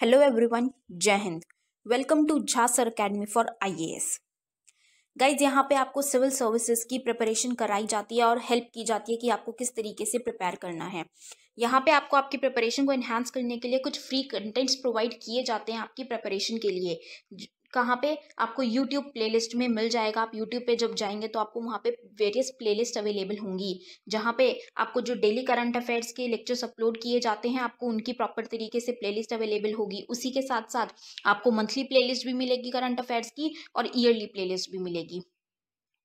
Hello everyone जय Hind welcome to Jha sir academy for IAS guys यहाँ पे आपको सिविल सर्विसेज की प्रिपरेशन कराई जाती है और हेल्प की जाती है कि आपको किस तरीके से प्रिपेयर करना है यहाँ पे आपको आपकी प्रिपरेशन को एनहांस करने के लिए कुछ फ्री कंटेंट्स प्रोवाइड किए जाते हैं आपकी प्रिपरेशन के लिए कहाँ पे आपको यूट्यूब प्लेलिस्ट में मिल जाएगा आप यूट्यूब पे जब जाएंगे तो आपको वहाँ पे वेरियस प्लेलिस्ट अवेलेबल होंगी जहाँ पे आपको जो डेली करंट अफेयर्स के लेक्चर्स अपलोड किए जाते हैं आपको उनकी प्रॉपर तरीके से प्लेलिस्ट अवेलेबल होगी उसी के साथ साथ आपको मंथली प्लेलिस्ट भी मिलेगी करंट अफेयर्स की और ईयरली प्लेलिस्ट भी मिलेगी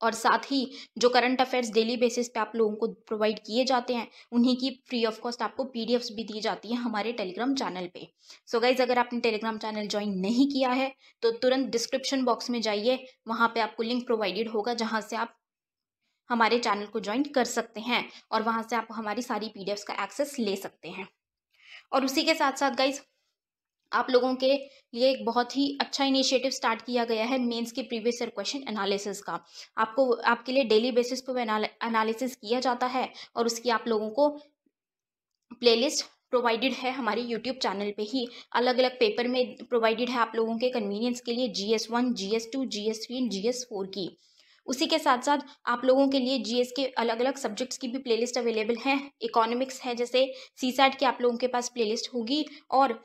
और साथ ही जो करंट अफेयर्स डेली बेसिस पे आप लोगों को प्रोवाइड किए जाते हैं उन्हीं की फ्री ऑफ कॉस्ट आपको पीडीएफ्स भी दी जाती हैं हमारे टेलीग्राम चैनल पे सो so गाइज अगर आपने टेलीग्राम चैनल ज्वाइन नहीं किया है तो तुरंत डिस्क्रिप्शन बॉक्स में जाइए वहाँ पर आपको लिंक प्रोवाइडेड होगा जहाँ से आप हमारे चैनल को ज्वाइन कर सकते हैं और वहाँ से आप हमारी सारी पी का एक्सेस ले सकते हैं और उसी के साथ साथ गाइज आप लोगों के लिए एक बहुत ही अच्छा इनिशिएटिव स्टार्ट किया गया है मेंस के प्रीवियस ईयर क्वेश्चन एनालिसिस का आपको आपके लिए डेली बेसिस पर एनालिसिस किया जाता है और उसकी आप लोगों को प्लेलिस्ट प्रोवाइडेड है हमारे यूट्यूब चैनल पे ही अलग अलग पेपर में प्रोवाइडेड है आप लोगों के कन्वीनियंस के लिए G S one G S two G S three and G S four की उसी के साथ साथ आप लोगों के लिए जीएस के अलग अलग सब्जेक्ट्स की भी प्लेलिस्ट अवेलेबल है इकोनॉमिक्स है जैसे सी सैट की आप लोगों के पास प्लेलिस्ट होगी और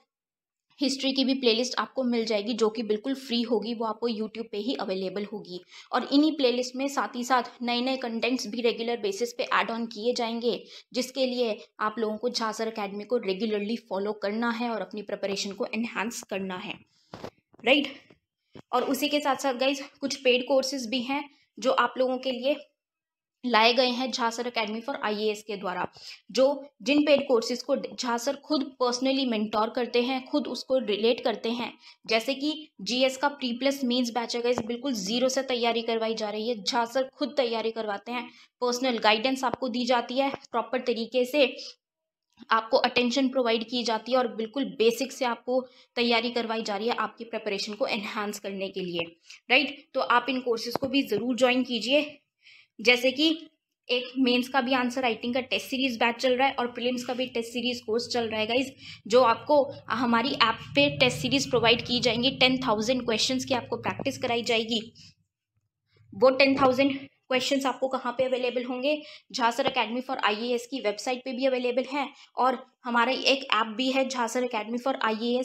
हिस्ट्री की भी प्लेलिस्ट आपको मिल जाएगी जो कि बिल्कुल फ्री होगी वो आपको यूट्यूब पे ही अवेलेबल होगी और इन्हीं प्लेलिस्ट में साथ ही साथ नए नए कंटेंट्स भी रेगुलर बेसिस पे ऐड ऑन किए जाएंगे जिसके लिए आप लोगों को झासर अकेडमी को रेगुलरली फॉलो करना है और अपनी प्रिपरेशन को एनहांस करना है राइट right? और उसी के साथ साथ गाइज कुछ पेड कोर्सेज भी हैं जो आप लोगों के लिए लाए गए हैं झांसर एकेडमी फॉर आईएएस के द्वारा जो जिन पेड कोर्सेज को झांसर खुद पर्सनली मेंटोर करते हैं खुद उसको रिलेट करते हैं जैसे कि जीएस का प्री प्लस मेन्स बैच है इस बिल्कुल जीरो से तैयारी करवाई जा रही है झांसर खुद तैयारी करवाते हैं पर्सनल गाइडेंस आपको दी जाती है प्रॉपर तरीके से आपको अटेंशन प्रोवाइड की जाती है और बिल्कुल बेसिक से आपको तैयारी करवाई जा रही है आपकी प्रेपरेशन को एनहांस करने के लिए राइट तो आप इन कोर्सेज को भी ज़रूर ज्वाइन कीजिए जैसे कि एक मेंस का भी आंसर राइटिंग का टेस्ट सीरीज बैच चल रहा है और प्रीलिम्स का भी टेस्ट सीरीज कोर्स चल रहा है गाइज जो आपको हमारी ऐप पे टेस्ट सीरीज प्रोवाइड की जाएंगी टेन थाउजेंड क्वेश्चन की आपको प्रैक्टिस कराई जाएगी वो टेन थाउजेंड क्वेश्चन आपको कहाँ पे अवेलेबल होंगे झांसर अकेडमी फॉर आई की वेबसाइट पे भी अवेलेबल है और हमारा एक ऐप भी है झांसर अकेडमी फॉर आई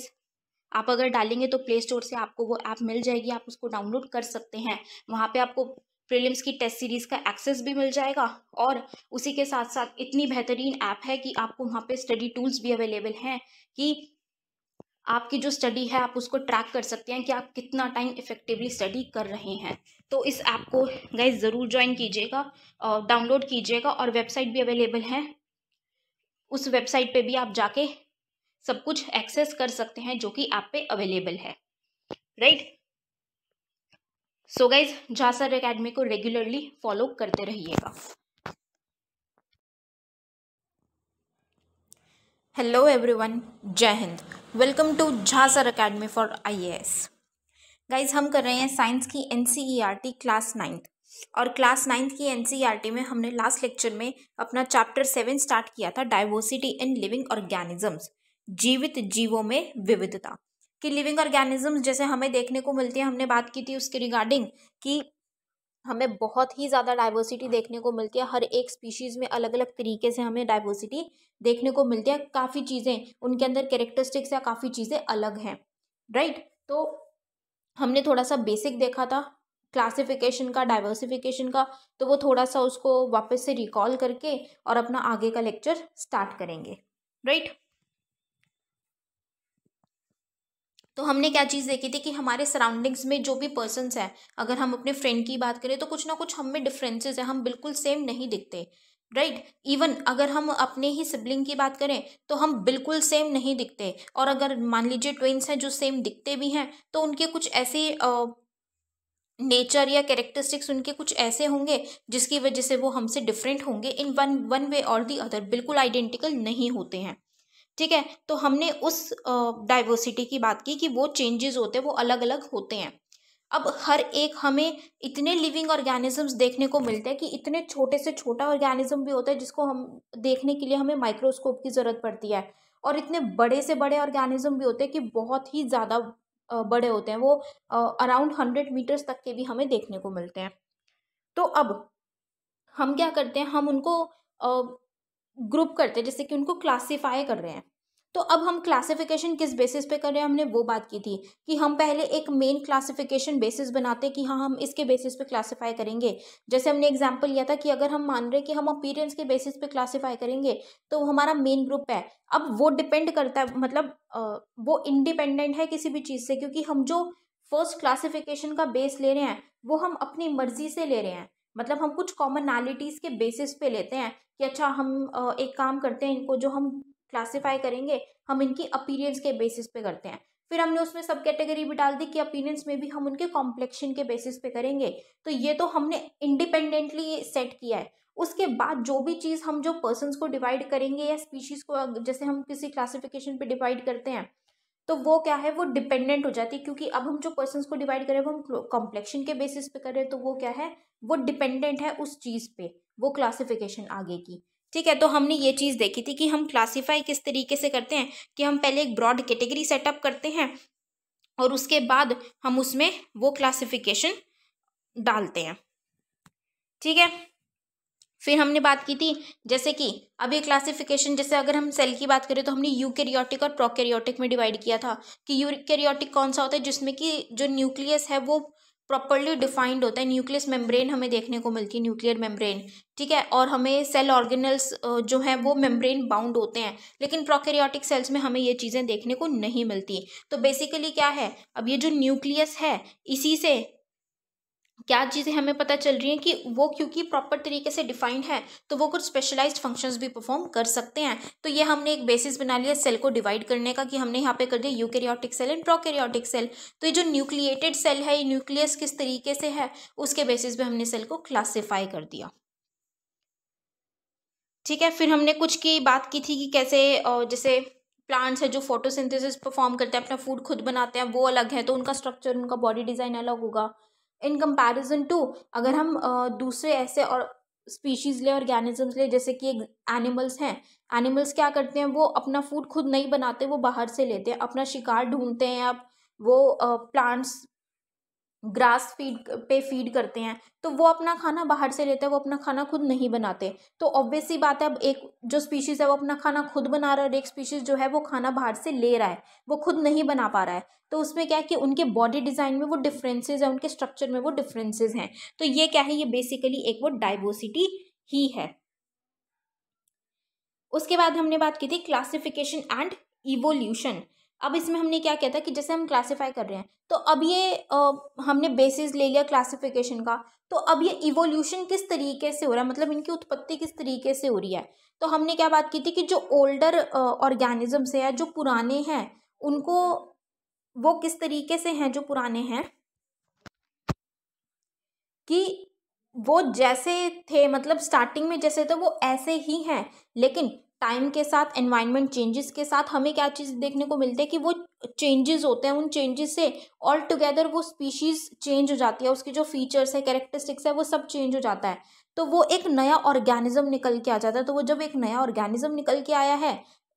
आप अगर डालेंगे तो प्ले स्टोर से आपको वो ऐप मिल जाएगी आप उसको डाउनलोड कर सकते हैं वहाँ पे आपको प्रीलिम्स की टेस्ट सीरीज़ का एक्सेस भी मिल जाएगा और उसी के साथ साथ इतनी बेहतरीन ऐप है कि आपको वहाँ पे स्टडी टूल्स भी अवेलेबल हैं कि आपकी जो स्टडी है आप उसको ट्रैक कर सकते हैं कि आप कितना टाइम इफेक्टिवली स्टडी कर रहे हैं तो इस ऐप को गए ज़रूर ज्वाइन कीजिएगा और डाउनलोड कीजिएगा और वेबसाइट भी अवेलेबल है उस वेबसाइट पर भी आप जाके सब कुछ एक्सेस कर सकते हैं जो कि ऐप पे अवेलेबल है right so guys Jha sir academy को रेगुलरली फॉलो करते रहिएगा हेलो एवरीवन जय Hind welcome to Jha sir academy for IAS guys हम कर रहे हैं साइंस की एनसीईआरटी क्लास नाइन्थ और क्लास नाइन्थ की एनसीईआरटी e में हमने लास्ट लेक्चर में अपना चैप्टर सेवन स्टार्ट किया था डाइवर्सिटी इन लिविंग ऑर्गेनिजम्स जीवित जीवों में विविधता कि लिविंग ऑर्गेनिजम्स जैसे हमें देखने को मिलती है हमने बात की थी उसके रिगार्डिंग कि हमें बहुत ही ज़्यादा डाइवर्सिटी देखने को मिलती है हर एक स्पीशीज़ में अलग अलग तरीके से हमें डाइवर्सिटी देखने को मिलती है काफ़ी चीज़ें उनके अंदर कैरेक्टरिस्टिक्स या काफ़ी चीज़ें अलग हैं राइट तो हमने थोड़ा सा बेसिक देखा था क्लासिफिकेशन का डाइवर्सिफिकेशन का तो वो थोड़ा सा उसको वापस से रिकॉल करके और अपना आगे का लेक्चर स्टार्ट करेंगे राइट तो हमने क्या चीज़ देखी थी कि हमारे सराउंडिंग्स में जो भी पर्सनस हैं अगर हम अपने फ्रेंड की बात करें तो कुछ ना कुछ हम में डिफरेंसेस हैं हम बिल्कुल सेम नहीं दिखते राइट right? इवन अगर हम अपने ही सिबलिंग की बात करें तो हम बिल्कुल सेम नहीं दिखते और अगर मान लीजिए ट्विंस हैं जो सेम दिखते भी हैं तो उनके कुछ ऐसे नेचर या कैरेक्टरिस्टिक्स उनके कुछ ऐसे होंगे जिसकी वजह से वो हमसे डिफरेंट होंगे इन वन वन वे और दी अदर बिल्कुल आइडेंटिकल नहीं होते हैं ठीक है तो हमने उस डाइवर्सिटी की बात की कि वो चेंजेस होते हैं वो अलग अलग होते हैं अब हर एक हमें इतने लिविंग ऑर्गेनिजम्स देखने को मिलते हैं कि इतने छोटे से छोटा ऑर्गेनिज्म भी होता है जिसको हम देखने के लिए हमें माइक्रोस्कोप की ज़रूरत पड़ती है और इतने बड़े से बड़े ऑर्गेनिज्म भी होते हैं कि बहुत ही ज़्यादा बड़े होते हैं वो अराउंड हंड्रेड मीटर्स तक के भी हमें देखने को मिलते हैं तो अब हम क्या करते हैं हम उनको ग्रुप करते हैं जैसे कि उनको क्लासीफाई कर रहे हैं तो अब हम क्लासिफिकेशन किस बेसिस पे कर रहे हैं हमने वो बात की थी कि हम पहले एक मेन क्लासिफिकेशन बेसिस बनाते कि हाँ हम इसके बेसिस पे क्लासिफाई करेंगे जैसे हमने एग्जांपल लिया था कि अगर हम मान रहे कि हम अपीरेंस के बेसिस पे क्लासिफाई करेंगे तो वो हमारा मेन ग्रुप है अब वो डिपेंड करता है मतलब वो इंडिपेंडेंट है किसी भी चीज़ से क्योंकि हम जो फर्स्ट क्लासिफिकेशन का बेस ले रहे हैं वो हम अपनी मर्जी से ले रहे हैं मतलब हम कुछ कॉमनैलिटीज़ के बेसिस पे लेते हैं कि अच्छा हम एक काम करते हैं इनको जो हम क्लासीफाई करेंगे हम इनकी अपीरियंस के बेसिस पे करते हैं फिर हमने उसमें सब कैटेगरी भी डाल दी कि अपीरियंस में भी हम उनके कॉम्प्लेक्शन के बेसिस पे करेंगे तो ये तो हमने इंडिपेंडेंटली सेट किया है उसके बाद जो भी चीज़ हम जो पर्सनस को डिवाइड करेंगे या स्पीशीज़ को जैसे हम किसी क्लासिफिकेशन पर डिवाइड करते हैं तो वो क्या है वो डिपेंडेंट हो जाती है क्योंकि अब हम जो पर्सनस को डिवाइड करें वो हम कॉम्प्लेक्शन के बेसिस पे करें तो वो क्या है वो डिपेंडेंट है उस चीज़ पे वो क्लासिफिकेशन आगे की ठीक है तो हमने ये चीज़ देखी थी कि हम क्लासीफाई किस तरीके से करते हैं कि हम पहले एक ब्रॉड कैटेगरी सेटअप करते हैं और उसके बाद हम उसमें वो क्लासिफिकेशन डालते हैं ठीक है फिर हमने बात की थी जैसे कि अभी क्लासिफिकेशन जैसे अगर हम सेल की बात करें तो हमने यूकेरियोटिक और प्रोकेरियोटिक में डिवाइड किया था कि यूकेरियोटिक कौन सा होता है जिसमें कि जो न्यूक्लियस है वो प्रॉपरली डिफाइंड होता है न्यूक्लियस मेम्ब्रेन हमें देखने को मिलती है न्यूक्लियर मेम्ब्रेन ठीक है और हमें सेल ऑर्गेनल्स जो हैं वो मेम्ब्रेन बाउंड होते हैं लेकिन प्रोकैरियोटिक सेल्स में हमें ये चीज़ें देखने को नहीं मिलती तो बेसिकली क्या है अब ये जो न्यूक्लियस है इसी से क्या चीज़ें हमें पता चल रही हैं कि वो क्योंकि प्रॉपर तरीके से डिफाइंड है तो वो कुछ स्पेशलाइज्ड फंक्शंस भी परफॉर्म कर सकते हैं तो ये हमने एक बेसिस बना लिया सेल को डिवाइड करने का कि हमने यहाँ पे कर दिया eukaryotic cell and prokaryotic cell तो ये जो न्यूक्लिएटेड सेल है ये न्यूक्लियस किस तरीके से है उसके बेसिस पर हमने सेल को क्लासीफाई कर दिया ठीक है फिर हमने कुछ की बात की थी कि कैसे जैसे प्लांट्स है जो फोटोसिंथेसिस परफॉर्म करते हैं अपना फूड खुद बनाते हैं वो अलग है तो उनका स्ट्रक्चर उनका बॉडी डिज़ाइन अलग होगा इन कंपैरिजन टू अगर हम दूसरे ऐसे और स्पीशीज़ ले ऑर्गेनिजम्स ले जैसे कि एनिमल्स हैं एनिमल्स क्या करते हैं वो अपना फूड खुद नहीं बनाते वो बाहर से लेते हैं अपना शिकार ढूंढते हैं आप वो प्लांट्स ग्रास फीड पे फीड करते हैं तो वो अपना खाना बाहर से लेते हैं वो अपना खाना खुद नहीं बनाते तो ऑब्वियस बात है अब एक जो स्पीशीज़ है वो अपना खाना खुद बना रहा है और एक स्पीशीज़ जो है वो खाना बाहर से ले रहा है वो खुद नहीं बना पा रहा है तो उसमें क्या है कि उनके बॉडी डिज़ाइन में वो डिफरेंसेज है उनके स्ट्रक्चर में वो डिफरेंसेज हैं तो ये क्या है ये बेसिकली एक वो डाइवर्सिटी ही है उसके बाद हमने बात की थी क्लासिफिकेशन एंड इवोल्यूशन अब इसमें हमने क्या किया था कि जैसे हम क्लासीफाई कर रहे हैं तो अब ये आ, हमने बेसिस ले लिया क्लासिफिकेशन का तो अब ये इवोल्यूशन किस तरीके से हो रहा है मतलब इनकी उत्पत्ति किस तरीके से हो रही है तो हमने क्या बात की थी कि जो ओल्डर ऑर्गेनिजम्स हैं जो पुराने हैं उनको वो किस तरीके से हैं जो पुराने हैं कि वो जैसे थे मतलब स्टार्टिंग में जैसे थे वो ऐसे ही हैं लेकिन टाइम के साथ एनवायरनमेंट चेंजेस के साथ हमें क्या चीज़ देखने को मिलते हैं कि वो चेंजेस होते हैं उन चेंजेस से ऑल टुगेदर वो स्पीशीज़ चेंज हो जाती है उसकी जो फीचर्स है कैरेक्टरिस्टिक्स है वो सब चेंज हो जाता है तो वो एक नया ऑर्गेनिज्म निकल के आ जाता है तो वो जब एक नया ऑर्गेनिज्म निकल के आया है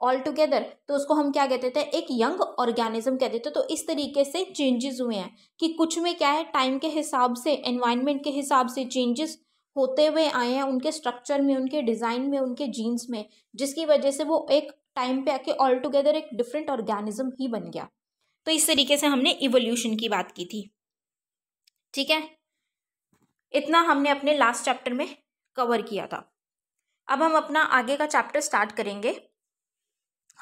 ऑल टुगेदर तो उसको हम क्या कहते थे एक यंग ऑर्गेनिज्म कहते थे तो इस तरीके से चेंजेस हुए हैं कि कुछ में क्या है टाइम के हिसाब से एनवायरनमेंट के हिसाब से चेंजेस होते हुए आए हैं उनके स्ट्रक्चर में उनके डिज़ाइन में उनके जीन्स में जिसकी वजह से वो एक टाइम पे आके ऑल टुगेदर एक डिफरेंट ऑर्गेनिज्म ही बन गया तो इस तरीके से हमने इवोल्यूशन की बात की थी ठीक है इतना हमने अपने लास्ट चैप्टर में कवर किया था अब हम अपना आगे का चैप्टर स्टार्ट करेंगे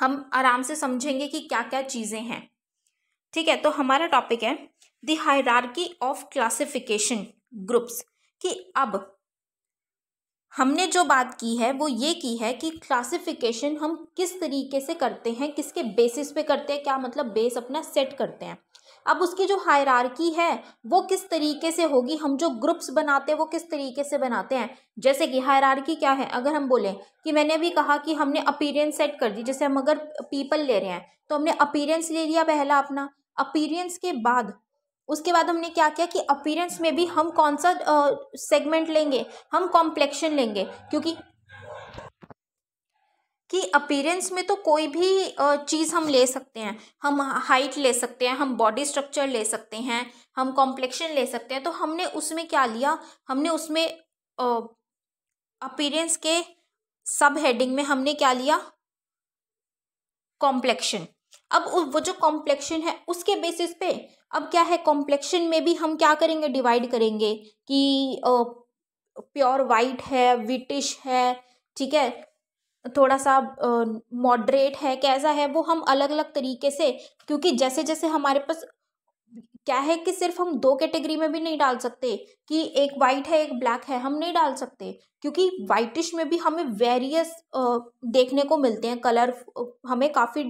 हम आराम से समझेंगे कि क्या क्या चीज़ें हैं ठीक है तो हमारा टॉपिक है the hierarchy of classification groups कि अब हमने जो बात की है वो ये की है कि क्लासिफिकेशन हम किस तरीके से करते हैं किसके बेसिस पे करते हैं क्या मतलब बेस अपना सेट करते हैं अब उसकी जो हायरार्की है वो किस तरीके से होगी हम जो ग्रुप्स बनाते हैं वो किस तरीके से बनाते हैं जैसे कि हायरार्की क्या है अगर हम बोलें कि मैंने अभी कहा कि हमने अपीरियंस सेट कर दी जैसे हम अगर पीपल ले रहे हैं तो हमने अपीरियंस ले लिया पहला अपना अपीरियंस के बाद उसके बाद हमने क्या किया कि अपीरेंस में भी हम कौन सा सेगमेंट लेंगे हम कॉम्प्लेक्शन लेंगे क्योंकि कि अपीरेंस में तो कोई भी चीज़ हम ले सकते हैं हम हाइट ले सकते हैं हम बॉडी स्ट्रक्चर ले सकते हैं हम कॉम्प्लेक्शन ले सकते हैं तो हमने उसमें क्या लिया हमने उसमें अपीरेंस के सब हेडिंग में हमने क्या लिया कॉम्प्लेक्शन अब वो जो कॉम्प्लेक्शन है उसके बेसिस पे अब क्या है कॉम्प्लेक्शन में भी हम क्या करेंगे डिवाइड करेंगे कि प्योर वाइट है विटिश है ठीक है थोड़ा सा मॉडरेट है कैसा है वो हम अलग अलग तरीके से क्योंकि जैसे जैसे हमारे पास क्या है कि सिर्फ हम दो कैटेगरी में भी नहीं डाल सकते कि एक वाइट है एक ब्लैक है हम नहीं डाल सकते क्योंकि वाइटिश में भी हमें वेरियस देखने को मिलते हैं कलर हमें काफ़ी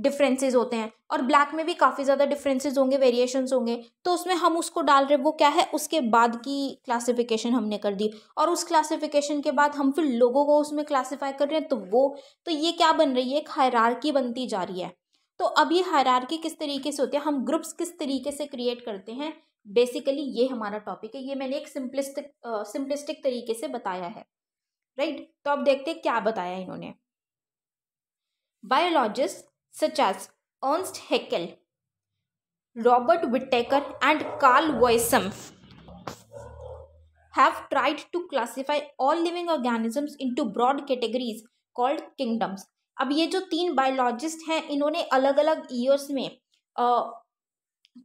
डिफरेंसेस होते हैं और ब्लैक में भी काफ़ी ज़्यादा डिफरेंसेस होंगे वेरिएशंस होंगे तो उसमें हम उसको डाल रहे वो क्या है उसके बाद की क्लासिफिकेशन हमने कर दी और उस क्लासिफिकेशन के बाद हम फिर लोगों को उसमें क्लासिफाई कर रहे हैं तो वो तो ये क्या बन रही है एक हायरार्की बनती जा रही है तो अब ये हायरार्की किस तरीके से होती है हम ग्रुप्स किस तरीके से क्रिएट करते हैं बेसिकली ये हमारा टॉपिक है ये मैंने एक सिंपलिस्टिक सिंपलिस्टिक तरीके से बताया है राइट right? तो अब देखते हैं क्या बताया इन्होंने biologist such as Ernst Haeckel, Robert Whittaker, and Carl Weishaupt have tried to classify all living organisms into broad categories called kingdoms. अब ये जो तीन बायोलॉजिस्ट हैं इन्होंने अलग अलग ईयर्स में आ,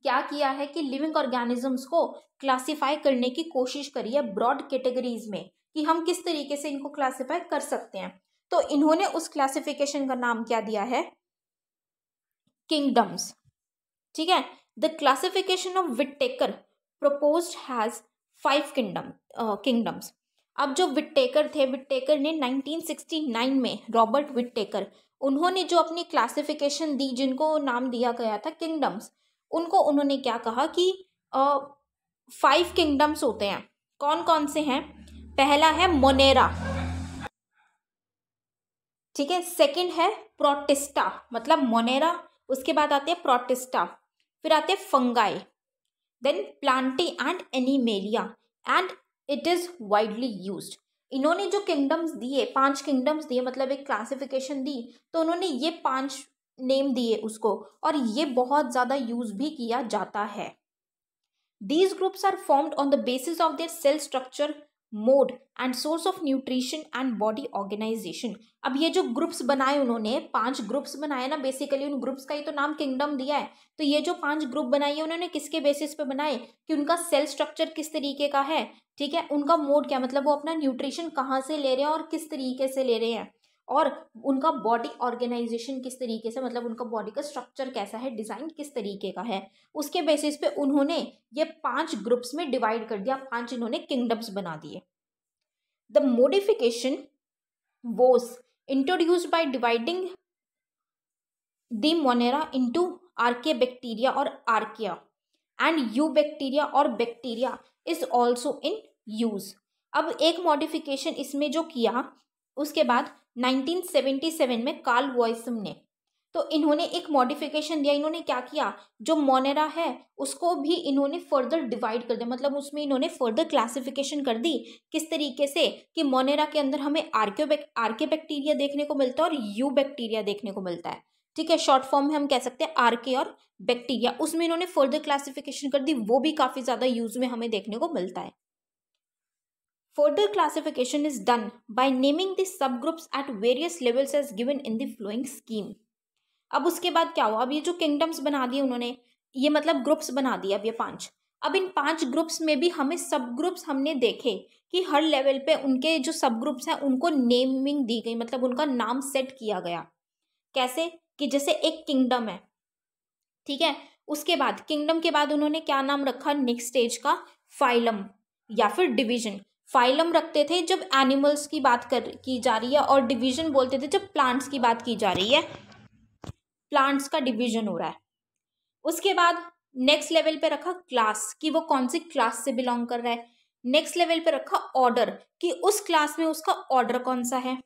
क्या किया है कि लिविंग ऑर्गेनिजम्स को क्लासिफाई करने की कोशिश करी है ब्रॉड कैटेगरीज में कि हम किस तरीके से इनको क्लासिफाई कर सकते हैं तो इन्होंने उस क्लासिफिकेशन का नाम क्या दिया है किंगडम्स ठीक है the classification of Whittaker propose has five kingdom kingdoms अब जो विटेकर थे विटेकर ने 1969 में रॉबर्ट विटेकर उन्होंने जो अपनी क्लासिफिकेशन दी जिनको नाम दिया गया था किंगडम्स उनको उन्होंने क्या कहा कि फाइव uh, किंगडम्स होते हैं कौन कौन से हैं पहला है मोनेरा ठीक है सेकंड है प्रोटिस्टा मतलब मोनेरा उसके बाद आते हैं प्रोटिस्टा फिर आते हैं Fungi then Plantae and Animalia and it is widely use इन्होंने जो किंगडम्स दिए पांच किंगडम्स दिए मतलब एक क्लासिफिकेशन दी तो उन्होंने ये पांच नेम दिए उसको और ये बहुत ज़्यादा यूज भी किया जाता है these groups are formed on the basis of their cell structure mode and source of nutrition and body organisation अब ये जो ग्रुप्स बनाए उन्होंने पांच ग्रुप्स बनाए ना बेसिकली उन ग्रुप्स का ही तो नाम किंगडम दिया है तो ये जो पांच ग्रुप बनाए है उन्होंने किसके बेसिस पे बनाए कि उनका सेल स्ट्रक्चर किस तरीके का है ठीक है उनका मोड क्या मतलब वो अपना न्यूट्रिशन कहाँ से ले रहे हैं और किस तरीके से ले रहे हैं और उनका बॉडी ऑर्गेनाइजेशन किस तरीके से मतलब उनका बॉडी का स्ट्रक्चर कैसा है डिज़ाइन किस तरीके का है उसके बेसिस पे उन्होंने ये पांच ग्रुप्स में डिवाइड कर दिया पांच इन्होंने किंगडम्स बना दिए the modification was introduced by dividing the Monera into archaebacteria और आर्किया एंड यू बैक्टीरिया और bacteria is also in use अब एक मॉडिफिकेशन इसमें जो किया उसके बाद 1977 में कार्ल वॉइसम ने तो इन्होंने एक मॉडिफिकेशन दिया इन्होंने क्या किया जो मोनेरा है उसको भी इन्होंने फर्दर डिवाइड कर दिया मतलब उसमें इन्होंने फर्दर क्लासिफिकेशन कर दी किस तरीके से कि मोनेरा के अंदर हमें आर्क्योबैक आर्के बैक्टीरिया देखने को मिलता है और यू बैक्टीरिया देखने को मिलता है ठीक है शॉर्ट फॉर्म में हम कह सकते हैं आर्के और बैक्टीरिया उसमें इन्होंने फर्दर क्लासिफिकेशन कर दी वो भी काफ़ी ज़्यादा यूज़ में हमें देखने को मिलता है Further classification is done by naming the subgroups at various levels as given in the flowing scheme. अब उसके बाद क्या हुआ अब ये जो किंगडम्स बना दिए उन्होंने ये मतलब ग्रुप्स बना दिए अब ये पांच अब इन पांच ग्रुप्स में भी हमें सब ग्रुप्स हमने देखे कि हर लेवल पे उनके जो सब ग्रुप्स हैं उनको नेमिंग दी गई मतलब उनका नाम सेट किया गया कैसे कि जैसे एक किंगडम है ठीक है उसके बाद किंगडम के बाद उन्होंने क्या नाम रखा नेक्स्ट स्टेज का फाइलम या फिर डिवीजन फाइलम रखते थे जब एनिमल्स की बात कर की जा रही है और डिवीजन बोलते थे जब प्लांट्स की बात की जा रही है प्लांट्स का डिवीजन हो रहा है उसके बाद नेक्स्ट लेवल पे रखा क्लास कि वो कौन सी क्लास से बिलोंग कर रहा है नेक्स्ट लेवल पे रखा ऑर्डर कि उस क्लास में उसका ऑर्डर कौन सा है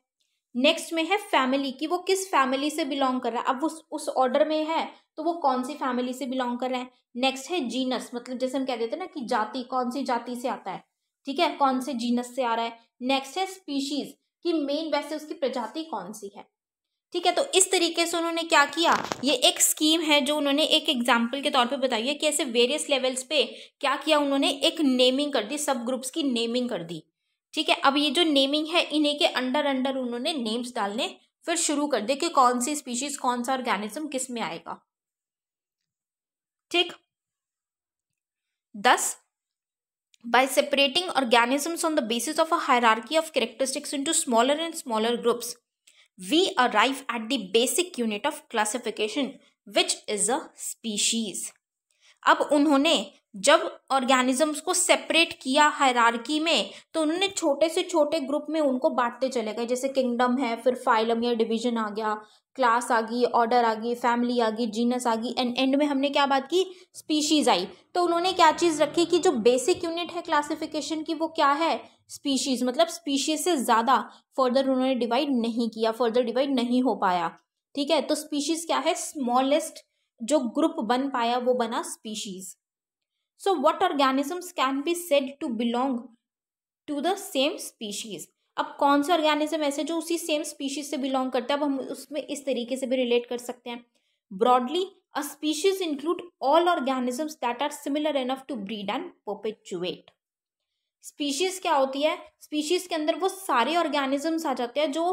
नेक्स्ट में है फैमिली कि वो किस फैमिली से बिलोंग कर रहा है अब वो उस ऑर्डर में है तो वो कौन सी फैमिली से बिलोंग कर रहे हैं नेक्स्ट है जीनस मतलब जैसे हम कह देते हैं ना कि जाति कौन सी जाति से आता है ठीक है कौन से जीनस से आ रहा है नेक्स्ट है स्पीशीज की मेन वैसे उसकी प्रजाति कौन सी है ठीक है तो इस तरीके से उन्होंने क्या किया ये एक स्कीम है जो उन्होंने एक एग्जाम्पल के तौर पे बताई है कि ऐसे वेरियस लेवल्स पे क्या किया उन्होंने एक नेमिंग कर दी सब ग्रुप्स की नेमिंग कर दी ठीक है अब ये जो नेमिंग है इन्हीं के अंडर अंडर उन्होंने नेम्स डालने फिर शुरू कर दे कि कौन सी स्पीशीज कौन सा ऑर्गेनिज्म किस में आएगा ठीक दस by separating organisms on the basis of a hierarchy of characteristics into smaller and smaller groups, we arrive at the basic unit of classification, which is a species. अब उन्होंने जब ऑर्गेनिजम्स को सेपरेट किया हायरार्की में तो उन्होंने छोटे से छोटे ग्रुप में उनको बांटते चले गए जैसे किंगडम है फिर फाइलम या डिवीजन आ गया क्लास आ गई ऑर्डर आ गई फैमिली आ गई जीनस आ गई एंड एंड में हमने क्या बात की स्पीशीज़ आई तो उन्होंने क्या चीज़ रखी कि जो बेसिक यूनिट है क्लासिफिकेशन की वो क्या है स्पीशीज़ मतलब स्पीशीज़ से ज़्यादा फर्दर उन्होंने डिवाइड नहीं किया फर्दर डिवाइड नहीं हो पाया ठीक है तो स्पीशीज़ क्या है स्मॉलेस्ट जो ग्रुप बन पाया वो बना species So what organisms can be said to belong to the same species? अब कौन से ऑर्गेनिज्म ऐसे जो उसी सेम स्पीशीज से बिलोंग करता है अब हम उसमें इस तरीके से भी रिलेट कर सकते हैं broadly a species include all organisms that are similar enough to breed and perpetuate species क्या होती है स्पीशीज के अंदर वो सारे ऑर्गेनिजम्स आ जाते हैं जो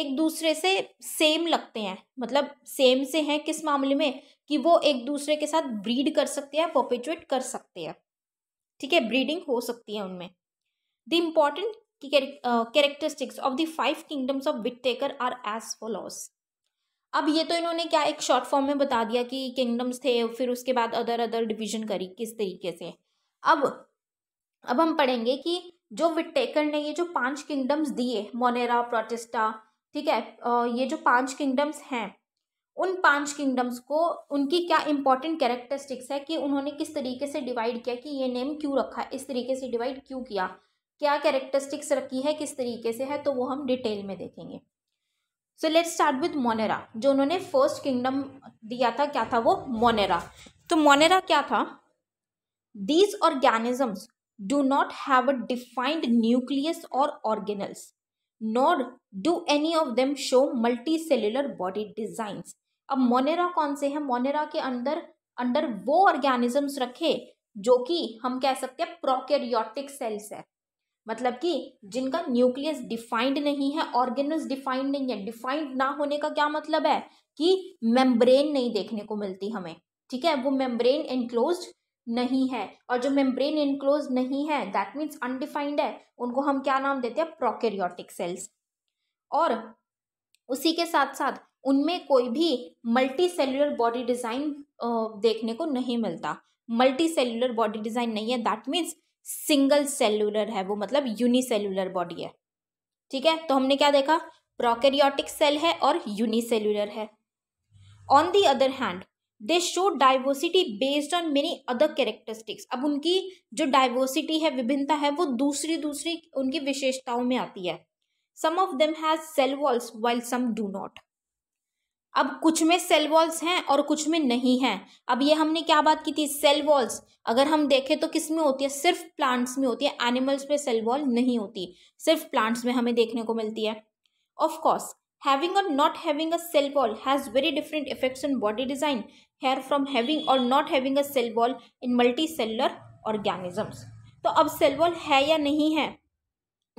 एक दूसरे से सेम लगते हैं मतलब सेम से हैं किस मामले में कि वो एक दूसरे के साथ ब्रीड कर सकते हैं पोपेचुएट कर सकते हैं ठीक है ब्रीडिंग हो सकती है उनमें the important characteristics of the five kingdoms of Whittaker are as follows अब ये तो इन्होंने क्या एक शॉर्ट फॉर्म में बता दिया कि किंगडम्स थे फिर उसके बाद अदर अदर डिवीजन करी किस तरीके से अब अब हम पढ़ेंगे कि जो विटेकर ने ये जो पांच किंगडम्स दिए मोनेरा प्रोटेस्टा ठीक है ये जो पांच किंगडम्स हैं उन पांच किंगडम्स को उनकी क्या इंपॉर्टेंट कैरेक्टरिस्टिक्स है कि उन्होंने किस तरीके से डिवाइड किया कि ये नेम क्यों रखा इस तरीके से डिवाइड क्यों किया क्या कैरेक्टरिस्टिक्स रखी है किस तरीके से है तो वो हम डिटेल में देखेंगे so let's start with Monera जो उन्होंने फर्स्ट किंगडम दिया था क्या था वो मोनेरा तो मोनेरा क्या था these organisms not have a defined nucleus और organelles not do any of them show multicellular body designs अब मोनेरा कौन से हैं मोनेरा के अंदर अंडर वो ऑर्गेनिजम्स रखे जो कि हम कह सकते हैं प्रोकैरियोटिक सेल्स है मतलब कि जिनका न्यूक्लियस डिफाइंड नहीं है ऑर्गेनस डिफाइंड नहीं है डिफाइंड ना होने का क्या मतलब है कि मेम्ब्रेन नहीं देखने को मिलती हमें ठीक है वो मेम्ब्रेन इनक्लोज नहीं है और जो मेम्ब्रेन इनक्लोज नहीं है दैट मीन्स अनडिफाइंड है उनको हम क्या नाम देते हैं प्रोकेरियोटिक सेल्स और उसी के साथ साथ उनमें कोई भी मल्टी सेल्युलर बॉडी डिज़ाइन देखने को नहीं मिलता मल्टी सेल्युलर बॉडी डिज़ाइन नहीं है दैट मीन्स सिंगल सेल्युलर है वो मतलब यूनिसेल्युलर बॉडी है ठीक है तो हमने क्या देखा प्रोकैरियोटिक सेल है और यूनिसेल्युलर है on the other hand they show diversity based on many other characteristics अब उनकी जो डाइवर्सिटी है विभिन्नता है वो दूसरी दूसरी उनकी विशेषताओं में आती है some of them has cell walls while some do not अब कुछ में सेल वॉल्स हैं और कुछ में नहीं हैं अब ये हमने क्या बात की थी सेल वॉल्स अगर हम देखें तो किस में होती है सिर्फ प्लांट्स में होती है एनिमल्स में सेल वॉल नहीं होती सिर्फ प्लांट्स में हमें देखने को मिलती है ऑफकोर्स और not having a cell wall has very different effects in body design here from having और not having a cell wall in multicellular organisms तो अब सेल वॉल है या नहीं है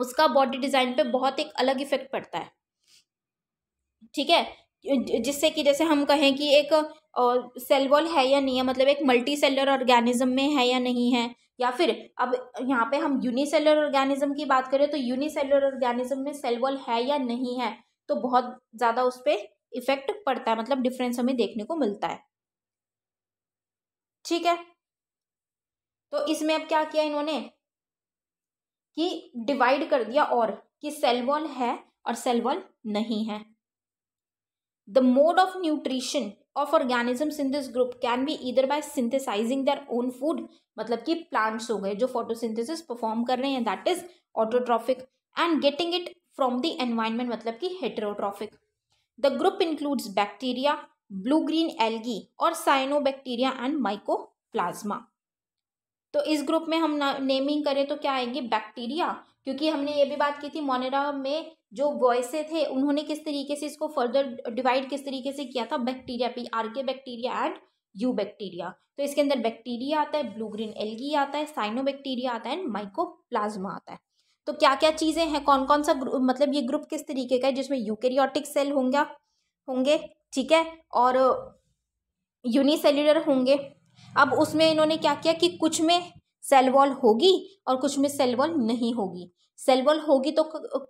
उसका बॉडी डिजाइन पे बहुत एक अलग इफेक्ट पड़ता है ठीक है जिससे कि जैसे हम कहें कि एक सेल वॉल है या नहीं है मतलब एक मल्टी सेलर ऑर्गेनिज्म में है या नहीं है या फिर अब यहाँ पे हम यूनिसेलर ऑर्गेनिज्म की बात करें तो यूनिसेलर ऑर्गेनिज्म में सेल वॉल है या नहीं है तो बहुत ज़्यादा उस पर इफेक्ट पड़ता है मतलब डिफरेंस हमें देखने को मिलता है ठीक है तो इसमें अब क्या किया इन्होंने कि डिवाइड कर दिया और कि सेल वॉल है और सेल वॉल नहीं है The mode of nutrition of organisms in this group can be either by synthesizing their own food मतलब कि plants हो गए जो photosynthesis perform कर रहे हैं that is autotrophic and getting it from the environment मतलब कि heterotrophic. The group includes bacteria, blue-green algae और cyanobacteria and mycoplasma. तो इस ग्रुप में हम नेमिंग करें तो क्या आएंगे बैक्टीरिया क्योंकि हमने ये भी बात की थी मोनेरा में जो वॉयसे थे उन्होंने किस तरीके से इसको फर्दर डिवाइड किस तरीके से किया था बैक्टीरिया पी आर के बैक्टीरिया एंड यू बैक्टीरिया तो इसके अंदर बैक्टीरिया आता है ब्लू ग्रीन एलगी आता है साइनो बैक्टीरिया आता है एंड प्लाज्मा आता है तो क्या क्या चीज़ें हैं कौन कौन सा मतलब ये ग्रुप किस तरीके का है जिसमें यूकेरियोटिक सेल होंगे होंगे ठीक है और यूनिसेल्युलर होंगे अब उसमें इन्होंने क्या किया कि कुछ में सेल वॉल होगी और कुछ में सेल वॉल नहीं होगी सेल वॉल होगी तो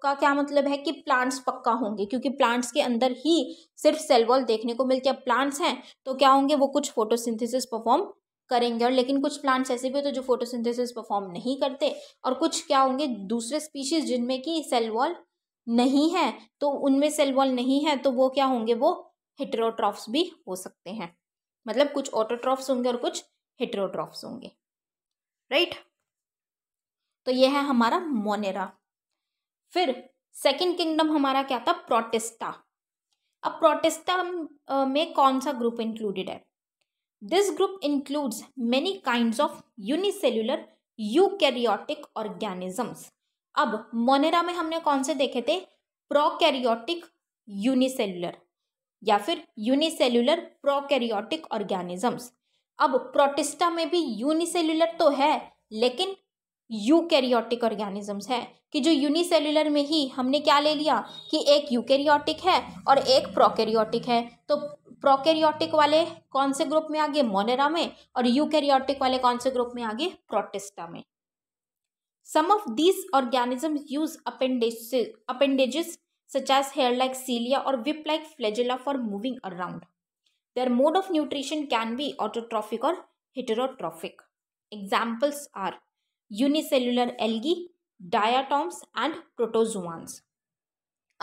का क्या मतलब है कि प्लांट्स पक्का होंगे क्योंकि प्लांट्स के अंदर ही सिर्फ सेल वॉल देखने को मिलती है प्लांट्स हैं तो क्या होंगे वो कुछ फोटोसिंथेसिस परफॉर्म करेंगे और लेकिन कुछ प्लांट्स ऐसे भी होते हैं जो फोटोसिंथेसिस परफॉर्म नहीं करते और कुछ क्या होंगे दूसरे स्पीशीज जिनमें कि सेल वॉल नहीं है तो उनमें सेल वॉल नहीं है तो वो क्या होंगे वो हेटेरोट्रॉफ्स भी हो सकते हैं मतलब कुछ ऑटोट्रॉफ्स होंगे और कुछ हेटेरोट्रॉफ्स होंगे राइट तो ये है हमारा मोनेरा फिर सेकेंड किंगडम हमारा क्या था प्रोटेस्टा अब प्रोटेस्टा में कौन सा ग्रुप इंक्लूडेड है this group includes many kind of unicellular eukaryotic organisms अब मोनेरा में हमने कौन से देखे थे प्रोकैरियोटिक यूनिसेल्यूलर या फिर यूनिसेल्यूलर प्रोकैरियोटिक ऑर्गेनिजम्स अब प्रोटिस्टा में भी यूनिसेल्युलर तो है लेकिन यूकैरियोटिक ऑर्गेनिजम्स हैं कि जो यूनिसेल्युलर में ही हमने क्या ले लिया कि एक यूकैरियोटिक है और एक प्रोकैरियोटिक है तो प्रोकैरियोटिक वाले कौन से ग्रुप में आगे मोनेरा में और यूकैरियोटिक वाले कौन से ग्रुप में आगे प्रोटिस्टा में some of these organisms use appendage appendages such as hair like cilia और whip like flagella for moving around Their mode of nutrition can be autotrophic or heterotrophic. Examples are unicellular algae, diatoms and protozoans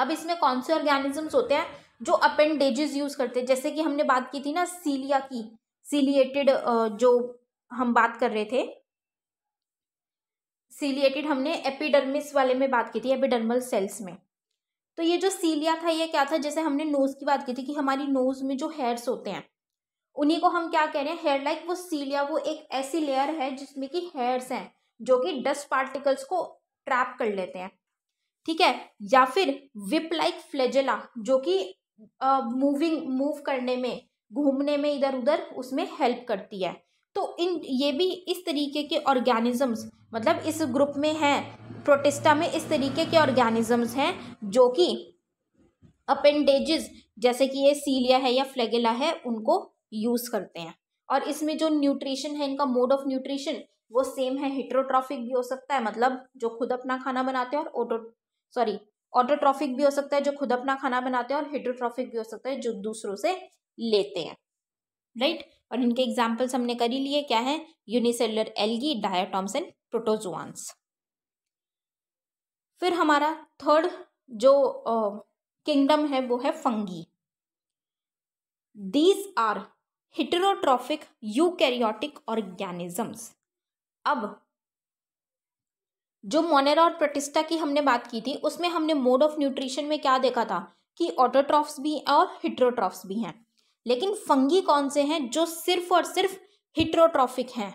अब इसमें कौन से organisms होते हैं जो appendages use करते हैं जैसे कि हमने बात की थी ना सीलिया की सीलिएटेड जो हम बात कर रहे थे सीलिएटेड हमने एपिडर्मिस वाले में बात की थी एपिडर्मल सेल्स में तो ये जो सीलिया था ये क्या था जैसे हमने नोज़ की बात की थी कि हमारी नोज़ में जो हेयर्स होते हैं उन्हीं को हम क्या कह रहे हैं हेयर लाइक वो सीलिया वो एक ऐसी लेयर है जिसमें कि हेयर्स हैं जो कि डस्ट पार्टिकल्स को ट्रैप कर लेते हैं ठीक है या फिर विप लाइक फ्लेजेला जो कि मूविंग मूव करने में घूमने में इधर उधर उसमें हेल्प करती है तो इन ये भी इस तरीके के ऑर्गेनिजम्स मतलब इस ग्रुप में हैं प्रोटिस्टा में इस तरीके के ऑर्गेनिजम्स हैं जो कि अपेंडेजेस जैसे कि ये सीलिया है या फ्लेगेला है उनको यूज़ करते हैं और इसमें जो न्यूट्रिशन है इनका मोड ऑफ न्यूट्रिशन वो सेम है हिट्रोट्रॉफिक भी हो सकता है मतलब जो खुद अपना खाना बनाते हैं और ऑटो सॉरी ऑटोट्रॉफिक भी हो सकता है जो खुद अपना खाना बनाते हैं और हिट्रोट्रॉफिक भी हो सकता है जो दूसरों से लेते हैं राइट और इनके एग्जाम्पल्स हमने कर ही लिए क्या है unicellular algae diatoms and protozoans फिर हमारा थर्ड जो किंगडम है वो है Fungi these are heterotrophic eukaryotic organisms अब जो मोनेरा और प्रोटिस्टा की हमने बात की थी उसमें हमने मोड ऑफ न्यूट्रिशन में क्या देखा था कि ऑटोट्रॉफ्स भी और हिट्रोट्रॉफ्स भी हैं लेकिन फंगी कौन से हैं जो सिर्फ और सिर्फ हिट्रोट्रॉफिक हैं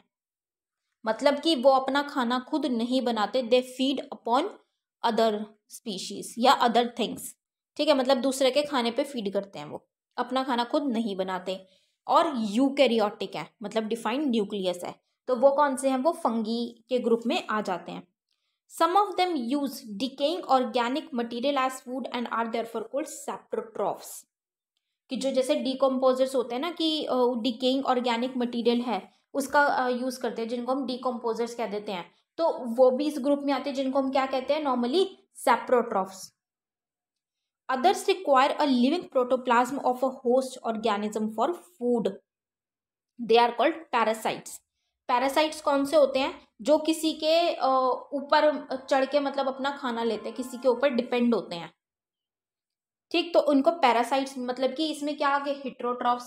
मतलब कि वो अपना खाना खुद नहीं बनाते they feed upon other species या अदर थिंग्स ठीक है मतलब दूसरे के खाने पे फीड करते हैं वो अपना खाना खुद नहीं बनाते और यूकैरियोटिक है मतलब डिफाइंड न्यूक्लियस है तो वो कौन से हैं वो फंगी के ग्रुप में आ जाते हैं some of them use decaying organic material as food and are therefore called saprotrophs कि जो जैसे डिकम्पोजर्स होते हैं ना कि डिकेइंग ऑर्गेनिक मटेरियल है उसका यूज़ करते हैं जिनको हम डिकम्पोजर्स कह देते हैं तो वो भी इस ग्रुप में आते हैं जिनको हम क्या कहते हैं normally saprotrophs others require a living protoplasm of a host organism for food they are called parasites parasites कौन से होते हैं जो किसी के ऊपर चढ़ के मतलब अपना खाना लेते हैं किसी के ऊपर डिपेंड होते हैं ठीक तो उनको पैरासाइट्स मतलब कि इसमें क्या आ गए